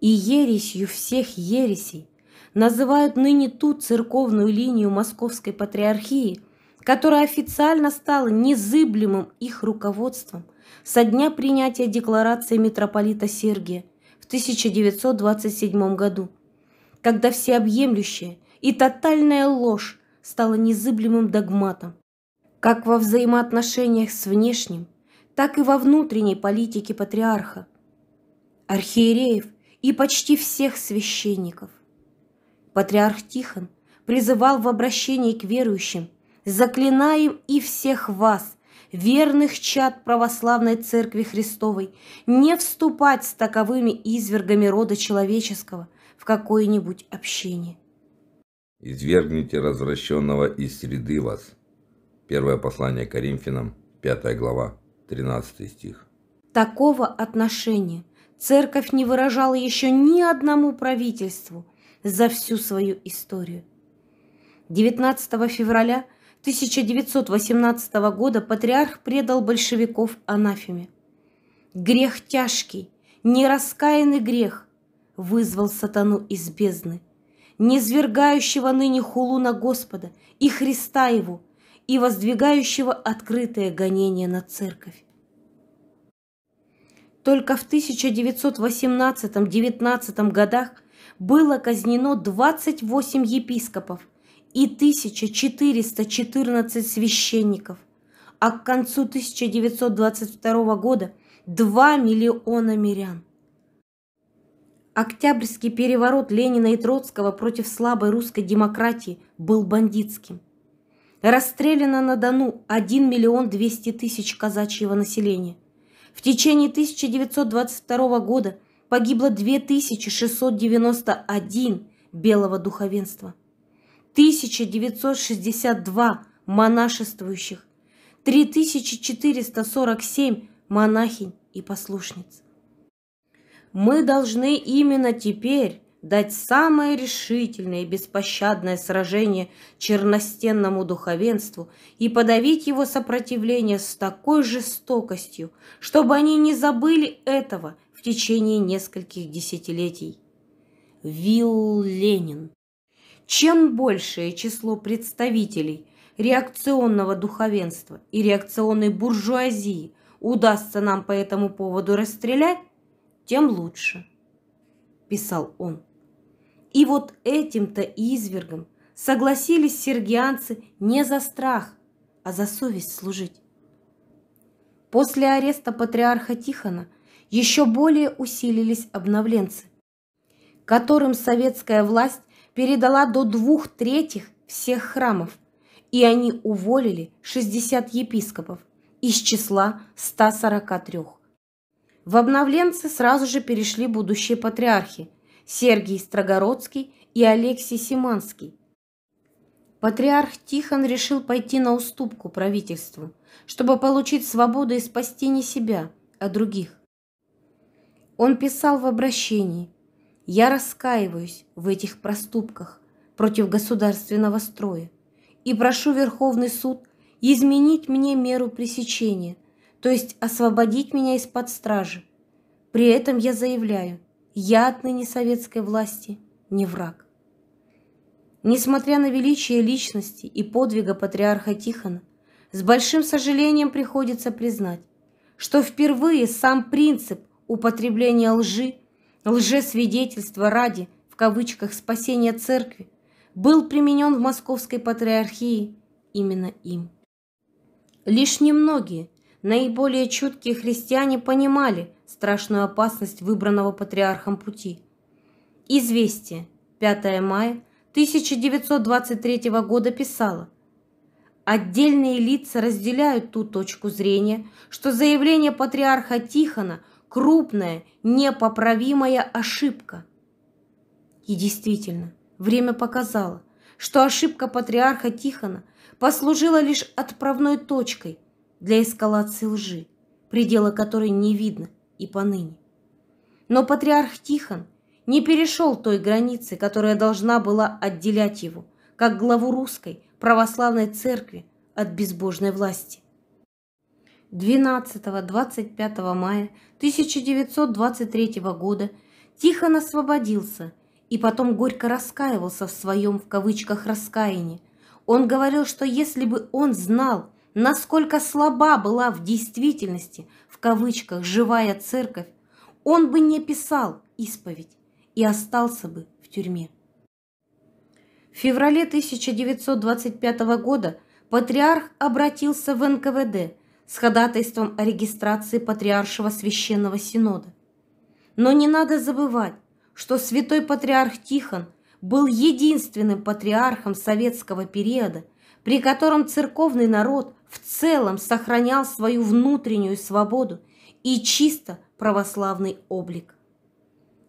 Speaker 1: И ересью всех ересей называют ныне ту церковную линию Московской Патриархии, которая официально стала незыблемым их руководством со дня принятия декларации митрополита Сергия в 1927 году – когда всеобъемлющая и тотальная ложь стала незыблемым догматом. Как во взаимоотношениях с внешним, так и во внутренней политике патриарха, архиереев и почти всех священников. Патриарх Тихон призывал в обращении к верующим «Заклинаем и всех вас, верных чад православной Церкви Христовой, не вступать с таковыми извергами рода человеческого, какое-нибудь общение.
Speaker 2: Извергните развращенного из среды вас. Первое послание Коринфянам, 5 глава, 13 стих.
Speaker 1: Такого отношения церковь не выражала еще ни одному правительству за всю свою историю. 19 февраля 1918 года патриарх предал большевиков анафеме. Грех тяжкий, нераскаянный грех, вызвал сатану из бездны, низвергающего ныне хулу на Господа и Христа Его, и воздвигающего открытое гонение на церковь. Только в 1918-19 годах было казнено 28 епископов и 1414 священников, а к концу 1922 года 2 миллиона мирян. Октябрьский переворот Ленина и Троцкого против слабой русской демократии был бандитским. Расстреляно на Дону 1 миллион 200 тысяч казачьего населения. В течение 1922 года погибло 2691 белого духовенства, 1962 монашествующих, 3447 монахинь и послушниц. Мы должны именно теперь дать самое решительное и беспощадное сражение черностенному духовенству и подавить его сопротивление с такой жестокостью, чтобы они не забыли этого в течение нескольких десятилетий. Вилл Ленин Чем большее число представителей реакционного духовенства и реакционной буржуазии удастся нам по этому поводу расстрелять, тем лучше», – писал он. И вот этим-то извергом согласились сергианцы не за страх, а за совесть служить. После ареста патриарха Тихона еще более усилились обновленцы, которым советская власть передала до двух третьих всех храмов, и они уволили 60 епископов из числа 143. В обновленцы сразу же перешли будущие патриархи Сергий Строгородский и Алексий Симанский. Патриарх Тихон решил пойти на уступку правительству, чтобы получить свободу и спасти не себя, а других. Он писал в обращении «Я раскаиваюсь в этих проступках против государственного строя и прошу Верховный суд изменить мне меру пресечения – то есть освободить меня из-под стражи. При этом я заявляю, я отныне советской власти не враг. Несмотря на величие личности и подвига патриарха Тихона, с большим сожалением приходится признать, что впервые сам принцип употребления лжи, лжесвидетельства ради, в кавычках, спасения церкви, был применен в Московской Патриархии именно им. Лишь немногие – Наиболее чуткие христиане понимали страшную опасность выбранного патриархом пути. Известие 5 мая 1923 года писало: Отдельные лица разделяют ту точку зрения, что заявление патриарха Тихона – крупная, непоправимая ошибка. И действительно, время показало, что ошибка патриарха Тихона послужила лишь отправной точкой – для эскалации лжи, предела которой не видно и поныне. Но патриарх Тихон не перешел той границы, которая должна была отделять его, как главу русской православной церкви от безбожной власти. 12-25 мая 1923 года Тихон освободился и потом горько раскаивался в своем в кавычках раскаянии. Он говорил, что если бы он знал, насколько слаба была в действительности, в кавычках, живая церковь, он бы не писал исповедь и остался бы в тюрьме. В феврале 1925 года патриарх обратился в НКВД с ходатайством о регистрации патриаршего священного синода. Но не надо забывать, что святой патриарх Тихон был единственным патриархом советского периода – при котором церковный народ в целом сохранял свою внутреннюю свободу и чисто православный облик.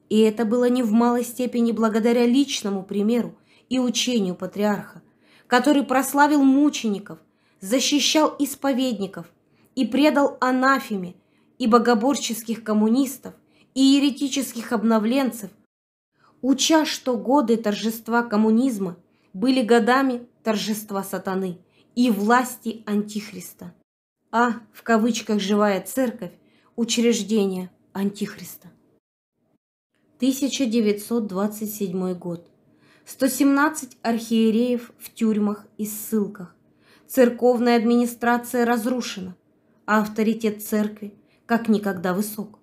Speaker 1: И это было не в малой степени благодаря личному примеру и учению патриарха, который прославил мучеников, защищал исповедников и предал анафеме и богоборческих коммунистов, и еретических обновленцев, уча, что годы торжества коммунизма были годами торжества сатаны и власти Антихриста, а в кавычках «живая церковь» учреждение Антихриста. 1927 год. 117 архиереев в тюрьмах и ссылках. Церковная администрация разрушена, а авторитет церкви как никогда высок.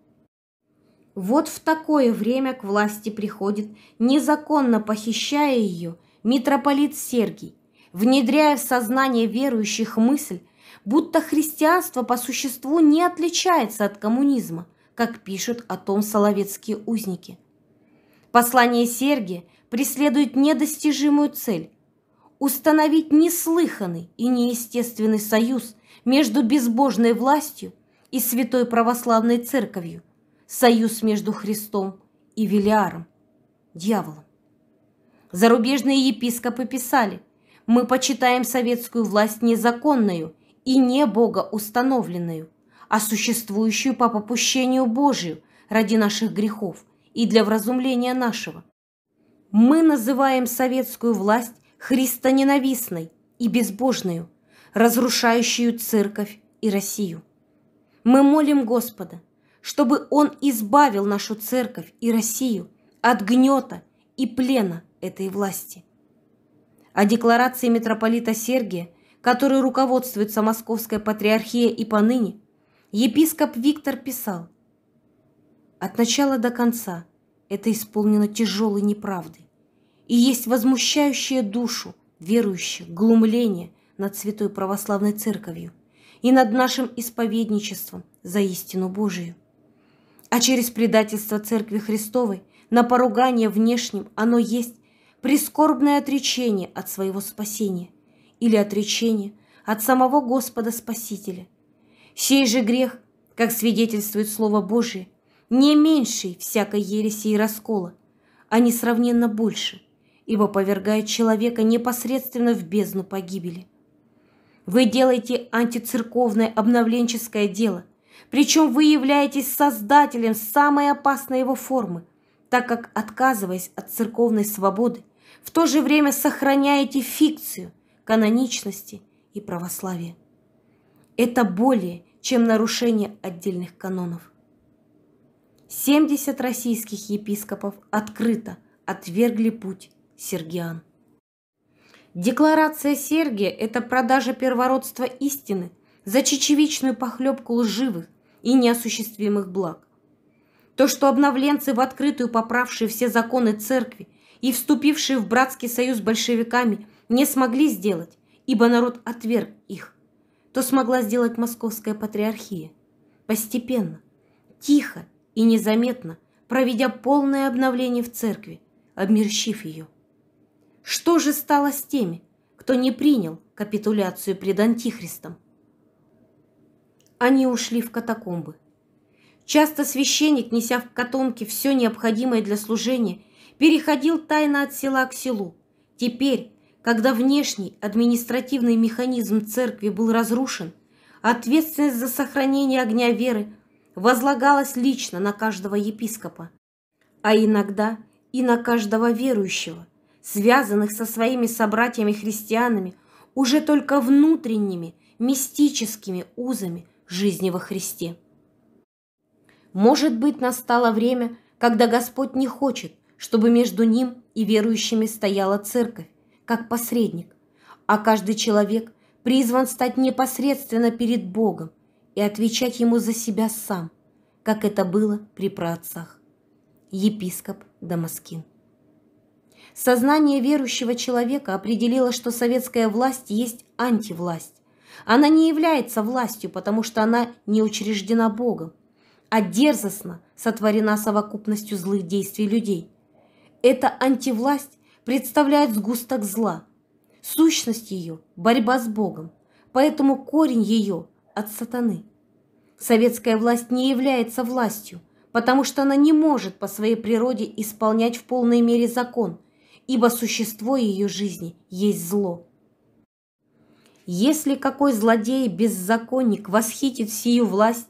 Speaker 1: Вот в такое время к власти приходит, незаконно похищая ее, митрополит Сергий, внедряя в сознание верующих мысль, будто христианство по существу не отличается от коммунизма, как пишут о том соловецкие узники. Послание Сергия преследует недостижимую цель – установить неслыханный и неестественный союз между безбожной властью и святой православной церковью, союз между Христом и Велиаром, дьяволом. Зарубежные епископы писали – мы почитаем советскую власть незаконную и не богоустановленную, а существующую по попущению Божию ради наших грехов и для вразумления нашего. Мы называем советскую власть христоненавистной и безбожную, разрушающую церковь и Россию. Мы молим Господа, чтобы Он избавил нашу церковь и Россию от гнета и плена этой власти. О декларации митрополита Сергия, который руководствуется Московской Патриархией и поныне, епископ Виктор писал «От начала до конца это исполнено тяжелой неправдой, и есть возмущающее душу верующих глумление над Святой Православной Церковью и над нашим исповедничеством за истину Божию. А через предательство Церкви Христовой на поругание внешним оно есть прискорбное отречение от своего спасения или отречение от самого Господа Спасителя. Сей же грех, как свидетельствует Слово Божие, не меньший всякой ереси и раскола, а несравненно больше, ибо повергает человека непосредственно в бездну погибели. Вы делаете антицерковное обновленческое дело, причем вы являетесь создателем самой опасной его формы, так как, отказываясь от церковной свободы, в то же время сохраняете фикцию каноничности и православия. Это более чем нарушение отдельных канонов. 70 российских епископов открыто отвергли путь Сергиан. Декларация Сергия – это продажа первородства истины за чечевичную похлебку лживых и неосуществимых благ. То, что обновленцы в открытую поправшие все законы церкви и вступившие в братский союз с большевиками не смогли сделать, ибо народ отверг их, то смогла сделать московская патриархия. Постепенно, тихо и незаметно, проведя полное обновление в церкви, обмерщив ее. Что же стало с теми, кто не принял капитуляцию пред Антихристом? Они ушли в катакомбы. Часто священник, неся в котомке все необходимое для служения, переходил тайно от села к селу. Теперь, когда внешний административный механизм церкви был разрушен, ответственность за сохранение огня веры возлагалась лично на каждого епископа, а иногда и на каждого верующего, связанных со своими собратьями-христианами уже только внутренними, мистическими узами жизни во Христе. Может быть, настало время, когда Господь не хочет, чтобы между ним и верующими стояла церковь, как посредник, а каждый человек призван стать непосредственно перед Богом и отвечать ему за себя сам, как это было при праотцах. Епископ Дамаскин. Сознание верующего человека определило, что советская власть есть антивласть. Она не является властью, потому что она не учреждена Богом, а дерзостно сотворена совокупностью злых действий людей. Эта антивласть представляет сгусток зла. Сущность ее – борьба с Богом, поэтому корень ее – от сатаны. Советская власть не является властью, потому что она не может по своей природе исполнять в полной мере закон, ибо существо ее жизни есть зло. Если какой злодей-беззаконник восхитит сию власть,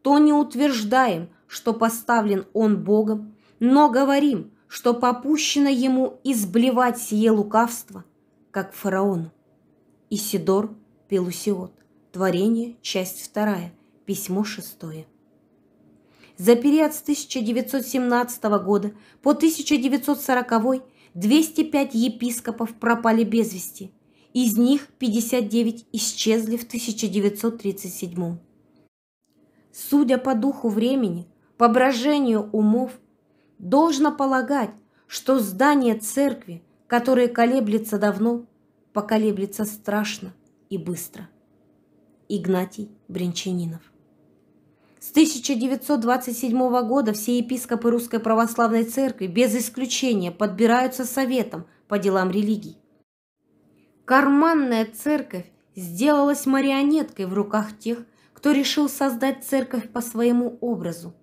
Speaker 1: то не утверждаем, что поставлен он Богом, но говорим, что попущено ему изблевать сие лукавство, как фараону. Исидор Пелусиот. Творение, часть вторая, письмо шестое. За период с 1917 года по 1940 205 епископов пропали без вести, из них 59 исчезли в 1937. Судя по духу времени, по брожению умов Должно полагать, что здание церкви, которое колеблется давно, поколеблется страшно и быстро. Игнатий Брянчанинов с 1927 года все епископы Русской Православной Церкви без исключения подбираются советом по делам религий. Карманная церковь сделалась марионеткой в руках тех, кто решил создать церковь по своему образу –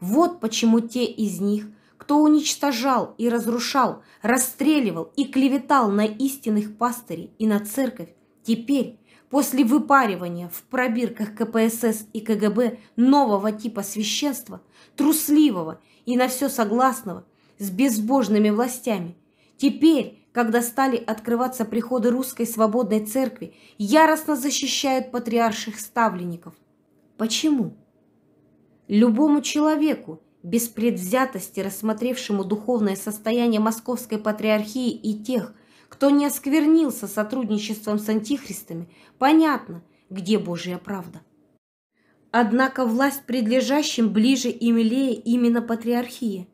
Speaker 1: вот почему те из них, кто уничтожал и разрушал, расстреливал и клеветал на истинных пастырей и на церковь, теперь, после выпаривания в пробирках КПСС и КГБ нового типа священства, трусливого и на все согласного, с безбожными властями, теперь, когда стали открываться приходы русской свободной церкви, яростно защищают патриарших ставленников. Почему? Любому человеку, без предвзятости рассмотревшему духовное состояние Московской Патриархии и тех, кто не осквернился сотрудничеством с антихристами, понятно, где Божья правда. Однако власть предлежащим ближе и милее именно патриархии.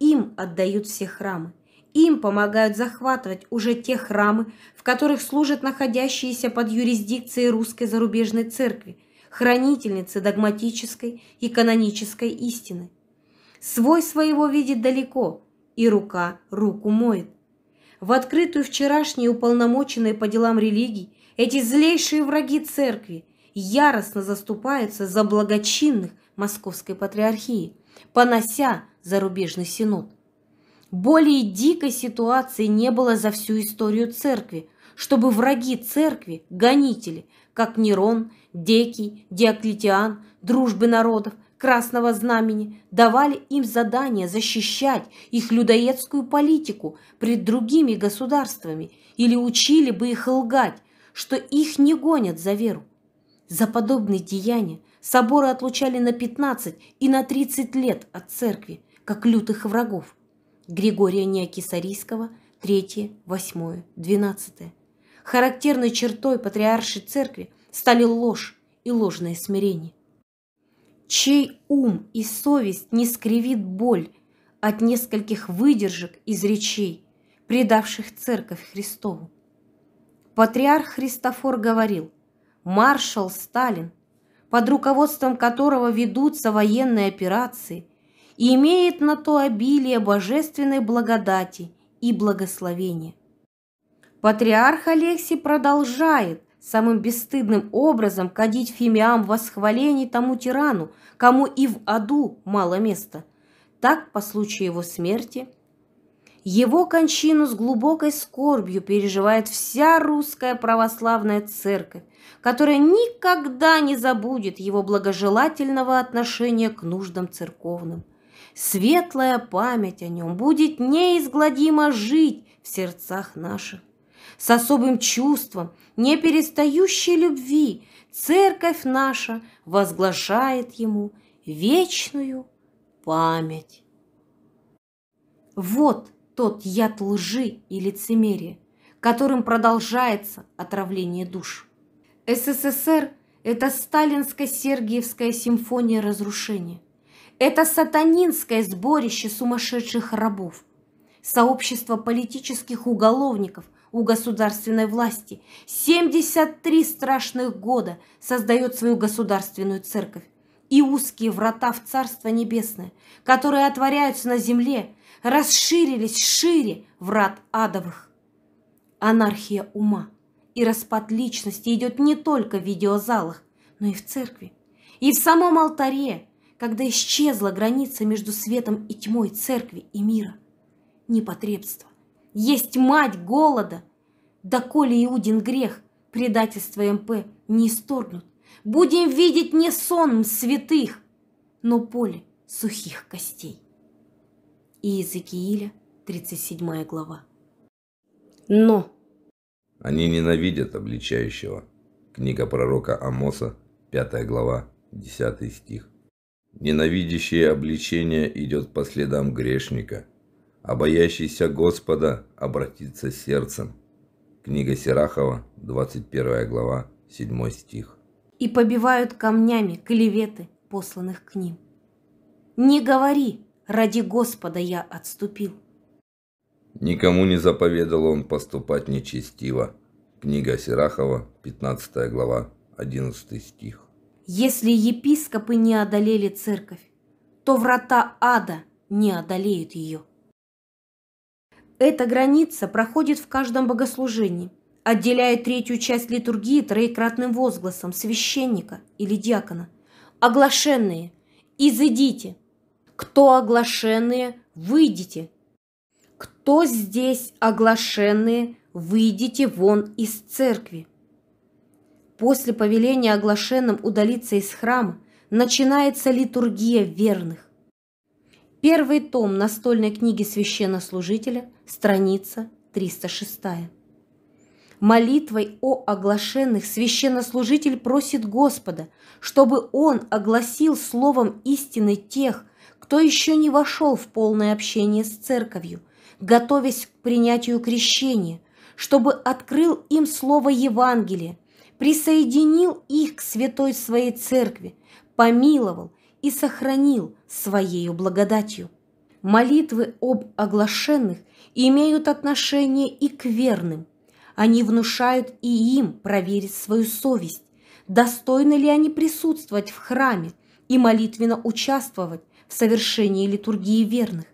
Speaker 1: Им отдают все храмы, им помогают захватывать уже те храмы, в которых служат находящиеся под юрисдикцией русской зарубежной церкви – хранительницы догматической и канонической истины. Свой своего видит далеко, и рука руку моет. В открытую вчерашние уполномоченные по делам религий эти злейшие враги церкви яростно заступаются за благочинных Московской Патриархии, понося зарубежный синод. Более дикой ситуации не было за всю историю церкви, чтобы враги церкви, гонители, как Нерон, Декий, Диоклетиан, дружбы народов, Красного Знамени давали им задание защищать их людоедскую политику пред другими государствами или учили бы их лгать, что их не гонят за веру. За подобные деяния соборы отлучали на 15 и на 30 лет от церкви, как лютых врагов. Григория Неокисарийского, 3, 8, 12. Характерной чертой патриаршей церкви стали ложь и ложное смирение. Чей ум и совесть не скривит боль от нескольких выдержек из речей, предавших Церковь Христову? Патриарх Христофор говорил, маршал Сталин, под руководством которого ведутся военные операции, и имеет на то обилие божественной благодати и благословения. Патриарх Алексий продолжает самым бесстыдным образом кадить фимиам восхвалений тому тирану, кому и в аду мало места. Так, по случаю его смерти, его кончину с глубокой скорбью переживает вся русская православная церковь, которая никогда не забудет его благожелательного отношения к нуждам церковным. Светлая память о нем будет неизгладимо жить в сердцах наших с особым чувством, не перестающей любви, церковь наша возглашает ему вечную память. Вот тот яд лжи и лицемерия, которым продолжается отравление душ. СССР – это сталинско-сергиевская симфония разрушения. Это сатанинское сборище сумасшедших рабов, сообщество политических уголовников, у государственной власти. 73 страшных года создает свою государственную церковь. И узкие врата в Царство Небесное, которые отворяются на земле, расширились шире врат адовых. Анархия ума и распад личности идет не только в видеозалах, но и в церкви, и в самом алтаре, когда исчезла граница между светом и тьмой церкви и мира. Непотребство есть мать голода. Да коли Иудин грех, предательство МП не исторгнут, будем видеть не сон святых, но поле сухих костей. Иезекииля, 37 глава. Но!
Speaker 2: Они ненавидят обличающего. Книга пророка Амоса, 5 глава, 10 стих. Ненавидящее обличение идет по следам грешника – а боящийся Господа обратится сердцем. Книга Серахова, 21 глава, 7 стих.
Speaker 1: И побивают камнями клеветы, посланных к ним. Не говори, ради Господа я отступил.
Speaker 2: Никому не заповедал он поступать нечестиво. Книга Серахова, 15 глава, 11 стих.
Speaker 1: Если епископы не одолели церковь, то врата ада не одолеют ее. Эта граница проходит в каждом богослужении, отделяя третью часть литургии троекратным возгласом священника или диакона. «Оглашенные, изыдите! Кто оглашенные, выйдите! Кто здесь оглашенные, выйдите вон из церкви!» После повеления оглашенным удалиться из храма начинается литургия верных. Первый том настольной книги священнослужителя, страница 306. Молитвой о оглашенных священнослужитель просит Господа, чтобы Он огласил словом истины тех, кто еще не вошел в полное общение с церковью, готовясь к принятию крещения, чтобы открыл им слово Евангелия, присоединил их к святой своей церкви, помиловал, и сохранил Своею благодатью. Молитвы об оглашенных имеют отношение и к верным. Они внушают и им проверить свою совесть, достойны ли они присутствовать в храме и молитвенно участвовать в совершении литургии верных.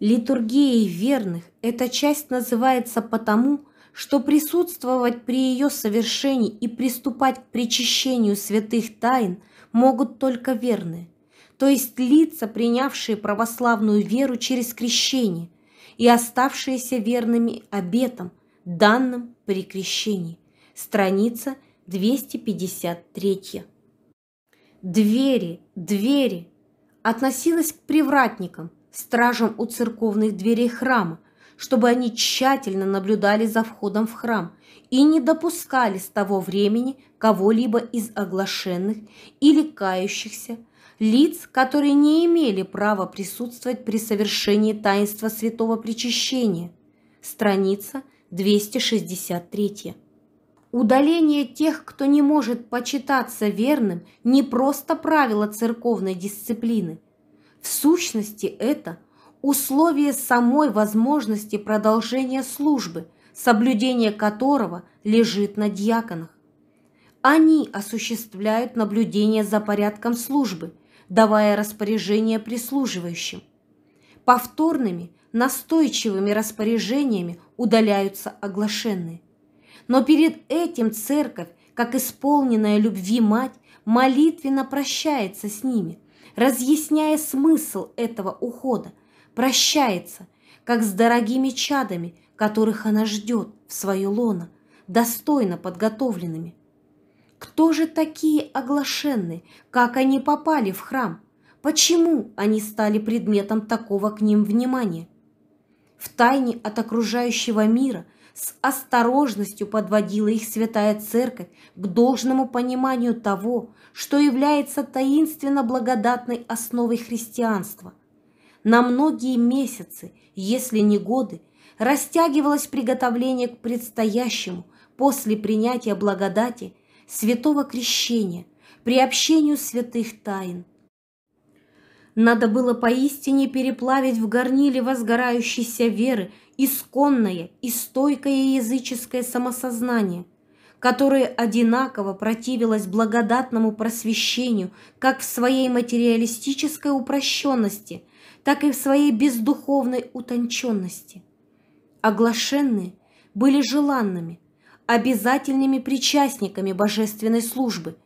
Speaker 1: Литургией верных эта часть называется потому, что присутствовать при ее совершении и приступать к причащению святых тайн – могут только верные, то есть лица, принявшие православную веру через крещение и оставшиеся верными обетам, данным при крещении. Страница 253. Двери, двери относилась к привратникам, стражам у церковных дверей храма, чтобы они тщательно наблюдали за входом в храм и не допускали с того времени кого-либо из оглашенных или кающихся, лиц, которые не имели права присутствовать при совершении таинства святого причащения. Страница 263. Удаление тех, кто не может почитаться верным, не просто правило церковной дисциплины. В сущности, это условие самой возможности продолжения службы, соблюдение которого лежит на диаконах. Они осуществляют наблюдение за порядком службы, давая распоряжения прислуживающим. Повторными, настойчивыми распоряжениями удаляются оглашенные. Но перед этим церковь, как исполненная любви мать, молитвенно прощается с ними, разъясняя смысл этого ухода – прощается, как с дорогими чадами, которых она ждет в свое лоно, достойно подготовленными. Кто же такие оглашенные, как они попали в храм? Почему они стали предметом такого к ним внимания? В тайне от окружающего мира с осторожностью подводила их Святая Церковь к должному пониманию того, что является таинственно благодатной основой христианства – на многие месяцы, если не годы, растягивалось приготовление к предстоящему после принятия благодати святого крещения, приобщению святых тайн. Надо было поистине переплавить в горниле возгорающейся веры исконное и стойкое языческое самосознание, которое одинаково противилось благодатному просвещению как в своей материалистической упрощенности – так и в своей бездуховной утонченности. Оглашенные были желанными, обязательными причастниками божественной службы,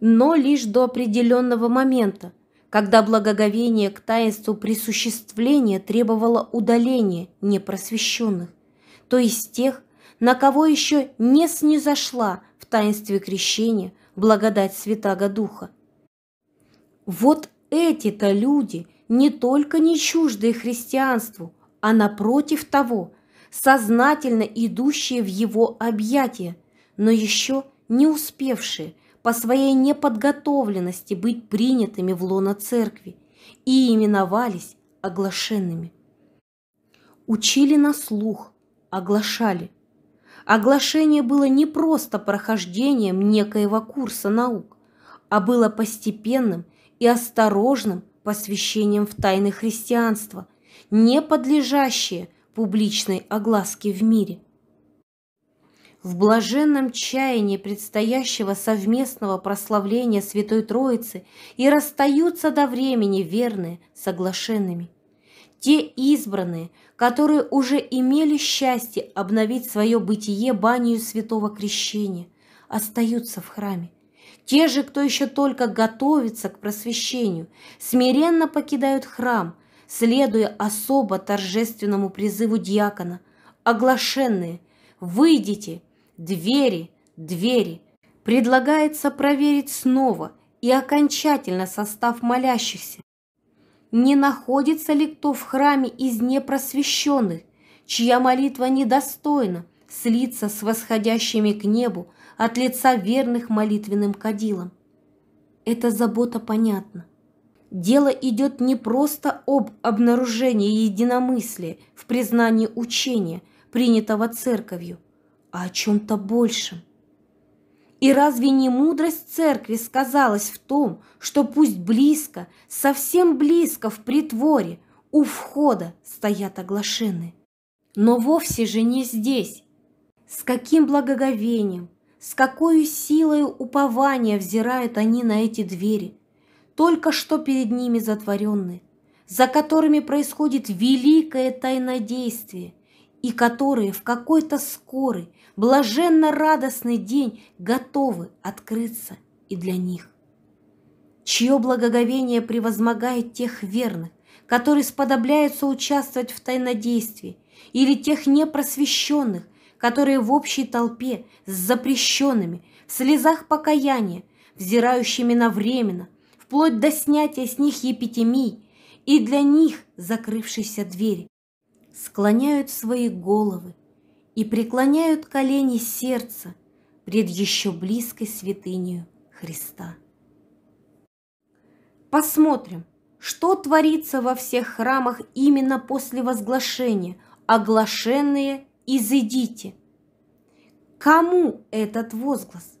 Speaker 1: но лишь до определенного момента, когда благоговение к таинству присуществления требовало удаления непросвещенных, то есть тех, на кого еще не снизошла в таинстве крещения благодать Святаго Духа. Вот эти-то люди не только не чуждые христианству, а напротив того, сознательно идущие в его объятия, но еще не успевшие по своей неподготовленности быть принятыми в лоно церкви и именовались оглашенными. Учили на слух, оглашали. Оглашение было не просто прохождением некоего курса наук, а было постепенным и осторожным посвящением в тайны христианства, не подлежащие публичной огласке в мире. В блаженном чаянии предстоящего совместного прославления Святой Троицы и расстаются до времени верные соглашенными. Те избранные, которые уже имели счастье обновить свое бытие банию святого крещения, остаются в храме, те же, кто еще только готовится к просвещению, смиренно покидают храм, следуя особо торжественному призыву диакона. Оглашенные, выйдите, двери, двери. Предлагается проверить снова и окончательно состав молящихся. Не находится ли кто в храме из непросвещенных, чья молитва недостойна, слиться с восходящими к небу от лица верных молитвенным кадилом. Эта забота понятна. Дело идет не просто об обнаружении единомыслия в признании учения, принятого церковью, а о чем-то большем. И разве не мудрость церкви сказалась в том, что пусть близко, совсем близко в притворе, у входа стоят оглашены, Но вовсе же не здесь, с каким благоговением, с какой силой упования взирают они на эти двери, только что перед ними затворенные, за которыми происходит великое тайнодействие и которые в какой-то скорый, блаженно-радостный день готовы открыться и для них. Чье благоговение превозмогает тех верных, которые сподобляются участвовать в тайнодействии, или тех непросвещенных, которые в общей толпе с запрещенными, в слезах покаяния, взирающими на временно, вплоть до снятия с них епитемий и для них закрывшейся двери, склоняют свои головы и преклоняют колени сердца пред еще близкой святынею Христа. Посмотрим, что творится во всех храмах именно после возглашения, оглашенные изыдите. Кому этот возглас?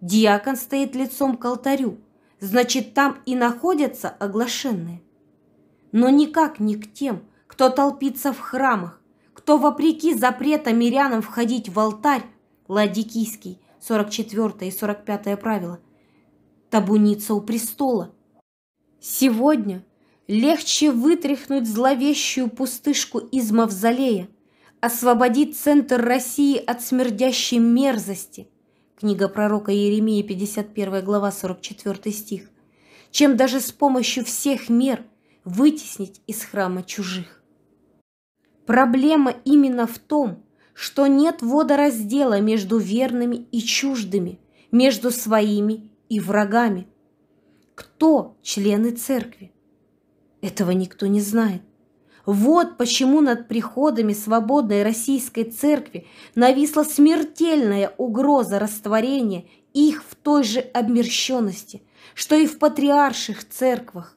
Speaker 1: Диакон стоит лицом к алтарю, значит, там и находятся оглашенные. Но никак не к тем, кто толпится в храмах, кто вопреки запрета мирянам входить в алтарь, Ладикийский, 44 и 45 правило, табуница у престола. Сегодня легче вытряхнуть зловещую пустышку из мавзолея, освободит центр России от смердящей мерзости. Книга пророка Иеремии, 51 глава, 44 стих. Чем даже с помощью всех мер вытеснить из храма чужих. Проблема именно в том, что нет водораздела между верными и чуждыми, между своими и врагами. Кто члены церкви? Этого никто не знает. Вот почему над приходами свободной российской церкви нависла смертельная угроза растворения их в той же обмерщенности, что и в патриарших церквах.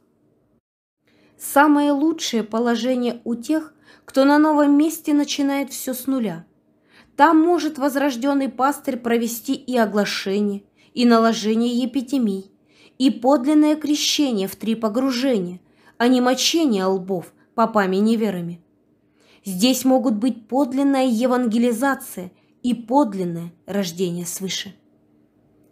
Speaker 1: Самое лучшее положение у тех, кто на новом месте начинает все с нуля. Там может возрожденный пастырь провести и оглашение, и наложение епитемий, и подлинное крещение в три погружения, а не мочение лбов, попами-неверами. Здесь могут быть подлинная евангелизация и подлинное рождение свыше.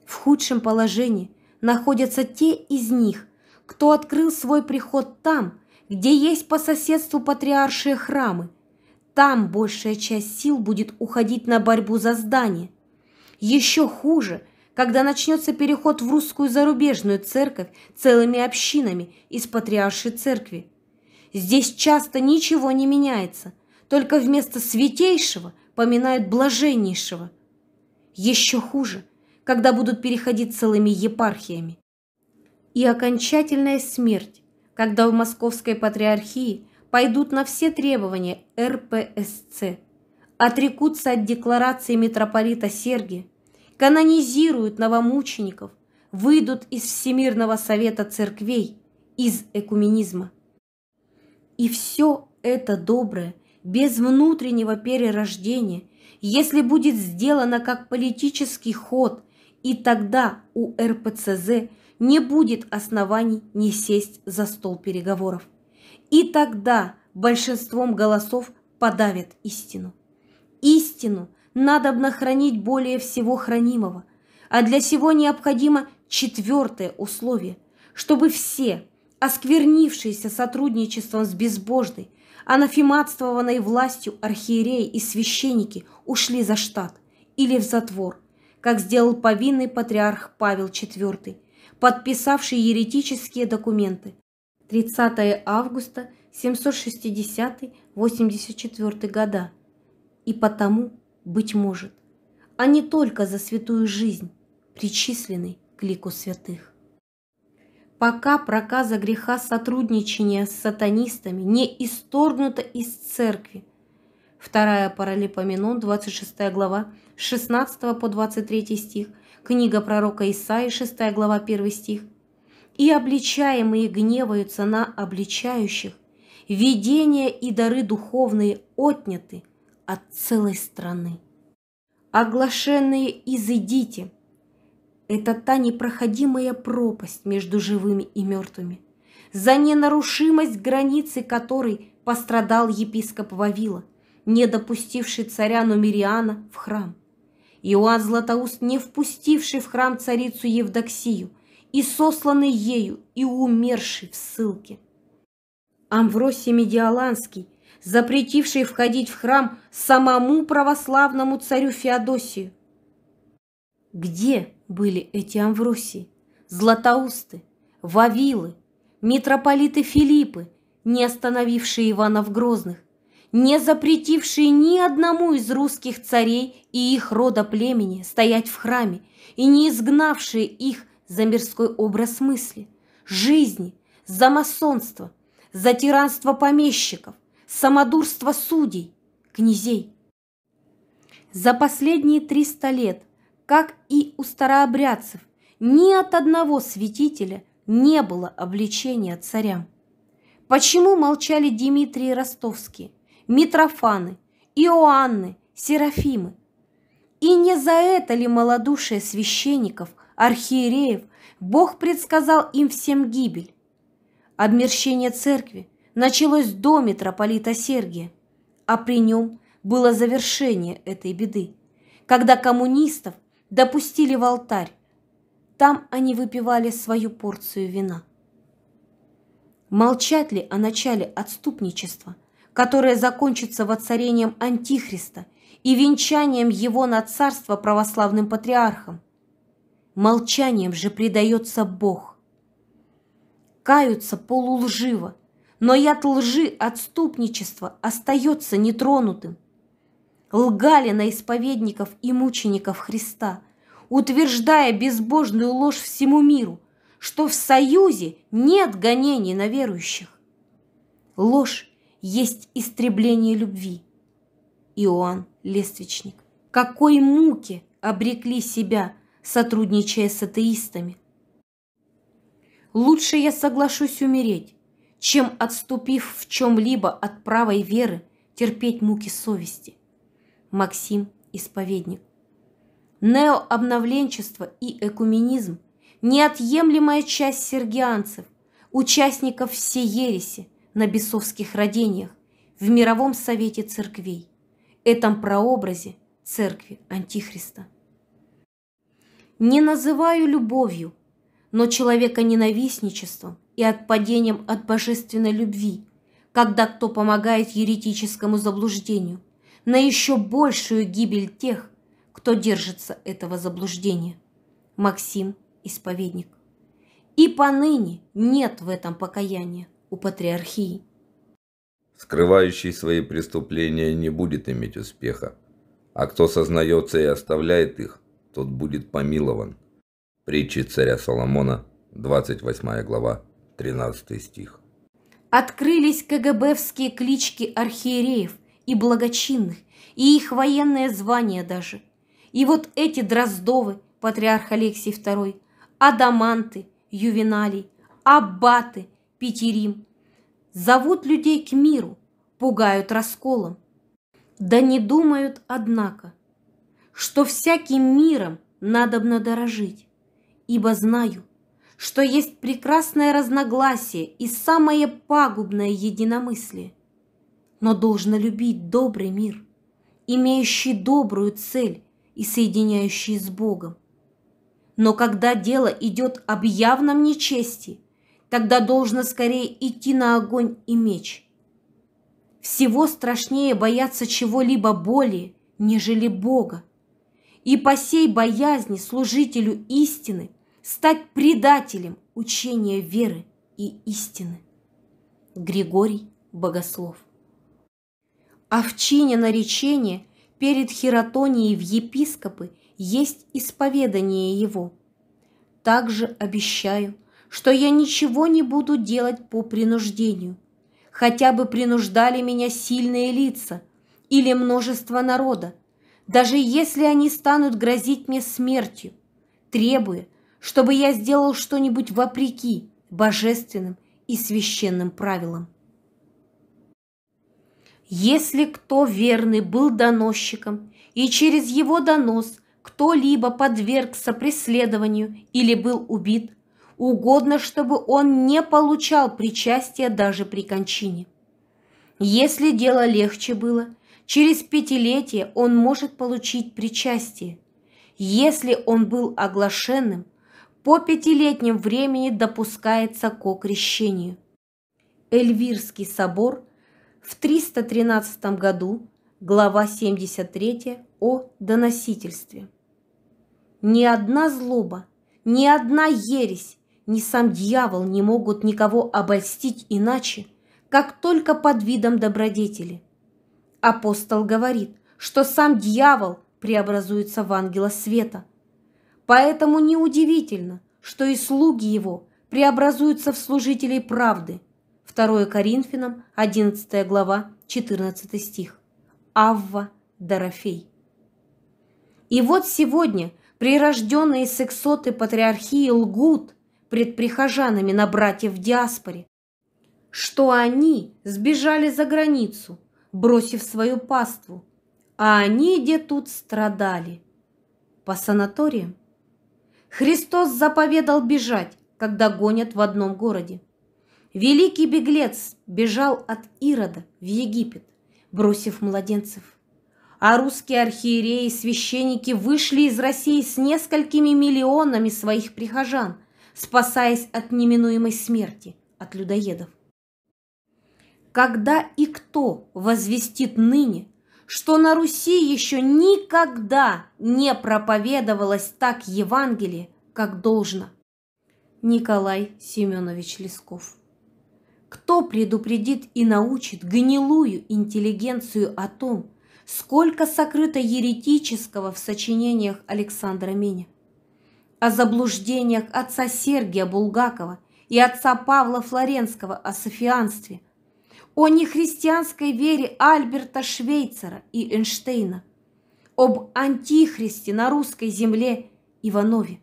Speaker 1: В худшем положении находятся те из них, кто открыл свой приход там, где есть по соседству патриаршие храмы. Там большая часть сил будет уходить на борьбу за здание. Еще хуже, когда начнется переход в русскую зарубежную церковь целыми общинами из патриаршей церкви – Здесь часто ничего не меняется, только вместо святейшего поминают блаженнейшего. Еще хуже, когда будут переходить целыми епархиями. И окончательная смерть, когда в Московской Патриархии пойдут на все требования РПСЦ, отрекутся от декларации митрополита Сергия, канонизируют новомучеников, выйдут из Всемирного Совета Церквей, из экуменизма. И все это доброе, без внутреннего перерождения, если будет сделано как политический ход, и тогда у РПЦЗ не будет оснований не сесть за стол переговоров. И тогда большинством голосов подавят истину. Истину надо обнахранить более всего хранимого, а для сего необходимо четвертое условие, чтобы все осквернившиеся сотрудничеством с безбожной, анафематствованной властью архиереи и священники ушли за штат или в затвор, как сделал повинный патриарх Павел IV, подписавший еретические документы. 30 августа 760-84 года. И потому, быть может, а не только за святую жизнь, причисленный к лику святых пока проказа греха сотрудничения с сатанистами не исторгнута из церкви. Вторая паралипоменон, 26 глава, 16 по 23 стих, книга пророка Исаии, 6 глава, 1 стих. «И обличаемые гневаются на обличающих, видения и дары духовные отняты от целой страны. Оглашенные изыдите, это та непроходимая пропасть между живыми и мертвыми, за ненарушимость границы которой пострадал епископ Вавила, не допустивший царя Нумериана в храм. Иоанн Златоуст, не впустивший в храм царицу Евдоксию, и сосланный ею, и умерший в ссылке. Амвросий Медиаланский, запретивший входить в храм самому православному царю Феодосию. Где были эти Амвросии, Златоусты, Вавилы, митрополиты Филиппы, не остановившие Ивана в Грозных, не запретившие ни одному из русских царей и их рода племени стоять в храме и не изгнавшие их за мирской образ мысли, жизни, за масонство, за тиранство помещиков, самодурство судей, князей. За последние 300 лет как и у старообрядцев, ни от одного святителя не было обличения царям. Почему молчали Дмитрий Ростовский, Митрофаны, Иоанны, Серафимы? И не за это ли малодушие священников, архиереев, Бог предсказал им всем гибель? Обмерщение церкви началось до митрополита Сергия, а при нем было завершение этой беды, когда коммунистов допустили в алтарь. Там они выпивали свою порцию вина. Молчат ли о начале отступничества, которое закончится воцарением Антихриста и венчанием его на царство православным патриархом? Молчанием же предается Бог. Каются полулживо, но яд лжи отступничества остается нетронутым лгали на исповедников и мучеников Христа, утверждая безбожную ложь всему миру, что в Союзе нет гонений на верующих. Ложь есть истребление любви. Иоанн Лествичник. Какой муки обрекли себя, сотрудничая с атеистами? Лучше я соглашусь умереть, чем, отступив в чем-либо от правой веры, терпеть муки совести. Максим Исповедник. необновленчество и экуменизм – неотъемлемая часть сергианцев, участников всей ереси на бесовских родениях в Мировом Совете Церквей, этом прообразе Церкви Антихриста. Не называю любовью, но человека ненавистничеством и отпадением от божественной любви, когда кто помогает еретическому заблуждению – на еще большую гибель тех, кто держится этого заблуждения. Максим – исповедник. И поныне нет в этом покаяния у патриархии.
Speaker 2: Скрывающий свои преступления не будет иметь успеха, а кто сознается и оставляет их, тот будет помилован. Притчи царя Соломона, 28 глава, 13 стих.
Speaker 1: Открылись КГБовские клички архиереев, и благочинных, и их военное звание даже. И вот эти Дроздовы, патриарх Алексий II, Адаманты, Ювеналий, Аббаты, Петерим, зовут людей к миру, пугают расколом. Да не думают, однако, что всяким миром надобно дорожить, ибо знаю, что есть прекрасное разногласие и самое пагубное единомыслие – но должно любить добрый мир, имеющий добрую цель и соединяющий с Богом. Но когда дело идет об явном нечестии, тогда должно скорее идти на огонь и меч. Всего страшнее бояться чего-либо более, нежели Бога. И по сей боязни служителю истины стать предателем учения веры и истины. Григорий Богослов а в чине наречения перед Хератонией в епископы есть исповедание его. Также обещаю, что я ничего не буду делать по принуждению, хотя бы принуждали меня сильные лица или множество народа, даже если они станут грозить мне смертью, требуя, чтобы я сделал что-нибудь вопреки божественным и священным правилам. Если кто верный был доносчиком, и через его донос кто-либо подвергся преследованию или был убит, угодно, чтобы он не получал причастия даже при кончине. Если дело легче было, через пятилетие он может получить причастие. Если он был оглашенным, по пятилетнем времени допускается к окрещению. Эльвирский собор – в 313 году, глава 73 о доносительстве. Ни одна злоба, ни одна ересь, ни сам дьявол не могут никого обольстить иначе, как только под видом добродетели. Апостол говорит, что сам дьявол преобразуется в ангела света. Поэтому неудивительно, что и слуги его преобразуются в служителей правды – 2 Коринфянам, 11 глава, 14 стих. Авва Дорофей. И вот сегодня прирожденные сексоты патриархии лгут пред прихожанами на братьев в диаспоре, что они сбежали за границу, бросив свою паству, а они где тут страдали? По санаториям. Христос заповедал бежать, когда гонят в одном городе. Великий беглец бежал от Ирода в Египет, бросив младенцев. А русские архиереи и священники вышли из России с несколькими миллионами своих прихожан, спасаясь от неминуемой смерти, от людоедов. Когда и кто возвестит ныне, что на Руси еще никогда не проповедовалось так Евангелие, как должно? Николай Семенович Лесков кто предупредит и научит гнилую интеллигенцию о том, сколько сокрыто еретического в сочинениях Александра Меня? О заблуждениях отца Сергия Булгакова и отца Павла Флоренского о софианстве, о нехристианской вере Альберта Швейцера и Эйнштейна, об антихристе на русской земле Иванове,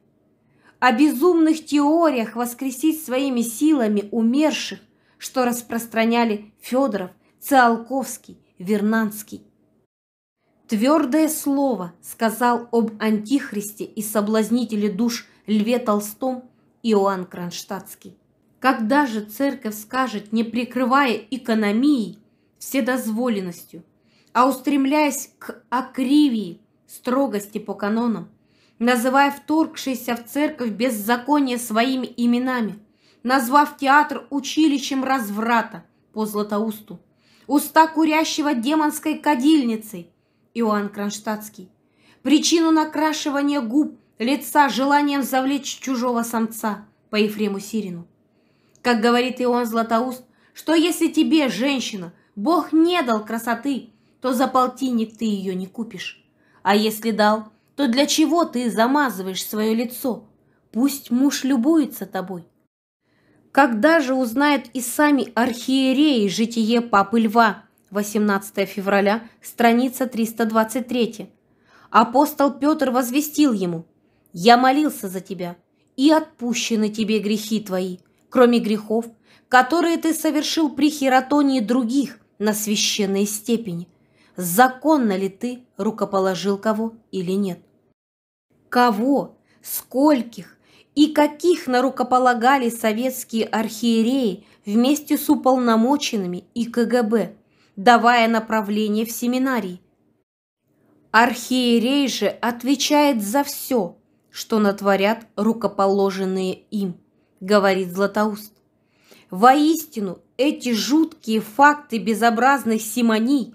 Speaker 1: о безумных теориях воскресить своими силами умерших что распространяли Федоров, Циолковский, Вернанский. Твердое слово сказал об антихристе и соблазнителе душ Льве Толстом Иоанн Кронштадтский. Когда же церковь скажет, не прикрывая экономией, вседозволенностью, а устремляясь к акривии, строгости по канонам, называя вторгшиеся в церковь беззаконие своими именами – назвав театр училищем разврата по Златоусту, уста курящего демонской кадильницей Иоанн Кронштадтский, причину накрашивания губ, лица желанием завлечь чужого самца по Ефрему Сирину. Как говорит Иоанн Златоуст, что если тебе, женщина, Бог не дал красоты, то за полтинник ты ее не купишь. А если дал, то для чего ты замазываешь свое лицо? Пусть муж любуется тобой. Когда же узнают и сами архиереи житие Папы Льва? 18 февраля, страница 323. Апостол Петр возвестил ему, «Я молился за тебя, и отпущены тебе грехи твои, кроме грехов, которые ты совершил при хератонии других на священной степени. Законно ли ты рукоположил кого или нет? Кого, скольких, и каких нарукополагали советские архиереи вместе с уполномоченными и КГБ, давая направление в семинарии. Архиерей же отвечает за все, что натворят рукоположенные им, говорит Златоуст. Воистину, эти жуткие факты безобразных симоний,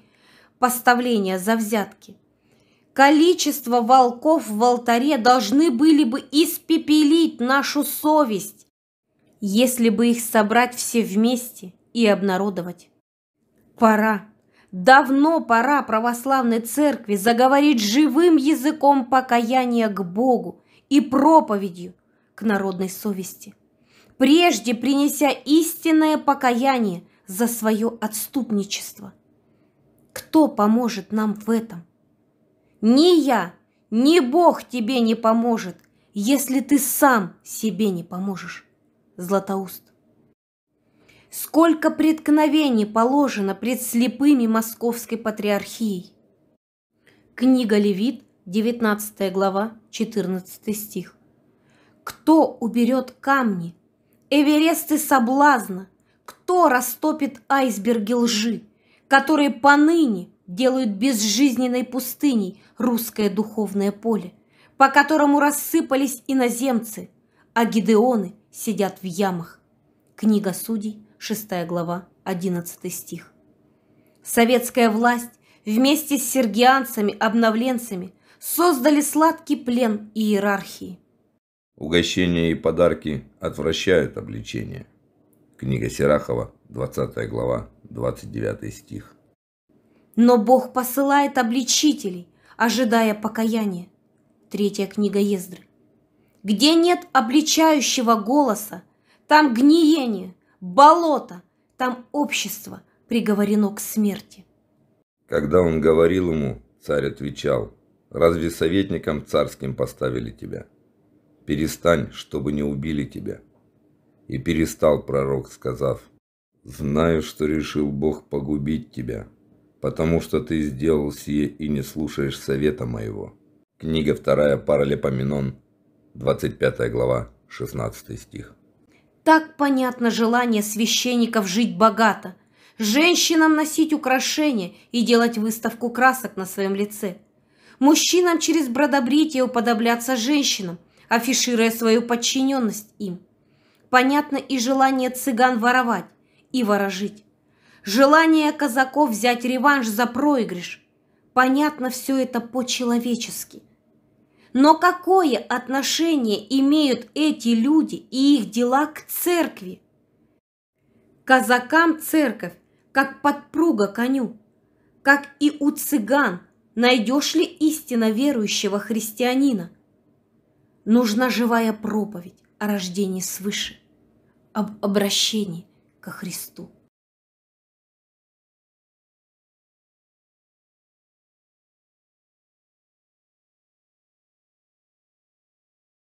Speaker 1: поставления за взятки – Количество волков в алтаре должны были бы испепелить нашу совесть, если бы их собрать все вместе и обнародовать. Пора, давно пора православной церкви заговорить живым языком покаяния к Богу и проповедью к народной совести, прежде принеся истинное покаяние за свое отступничество. Кто поможет нам в этом? Ни я, ни Бог тебе не поможет, если ты сам себе не поможешь. Златоуст. Сколько преткновений положено пред слепыми московской патриархией. Книга Левит, 19 глава, 14 стих. Кто уберет камни, эвересты соблазна, кто растопит айсберги лжи, которые поныне делают безжизненной пустыней русское духовное поле, по которому рассыпались иноземцы, а гидеоны сидят в ямах. Книга судей, 6 глава, 11 стих. Советская власть вместе с сергианцами-обновленцами создали сладкий плен иерархии.
Speaker 2: Угощения и подарки отвращают обличение. Книга Серахова, 20 глава, 29 стих.
Speaker 1: Но Бог посылает обличителей, ожидая покаяния. Третья книга Ездры. Где нет обличающего голоса, там гниение, болото, там общество приговорено к смерти.
Speaker 2: Когда он говорил ему, царь отвечал, «Разве советником царским поставили тебя? Перестань, чтобы не убили тебя». И перестал пророк, сказав, «Знаю, что решил Бог погубить тебя, потому что ты сделал сие и не слушаешь совета моего». Книга 2 Паралипоменон, 25 глава, 16 стих.
Speaker 1: Так понятно желание священников жить богато, женщинам носить украшения и делать выставку красок на своем лице, мужчинам через бродобритие уподобляться женщинам, афишируя свою подчиненность им. Понятно и желание цыган воровать и ворожить желание казаков взять реванш за проигрыш. Понятно все это по-человечески. Но какое отношение имеют эти люди и их дела к церкви? Казакам церковь, как подпруга коню, как и у цыган, найдешь ли истинно верующего христианина? Нужна живая проповедь о рождении свыше, об обращении ко Христу.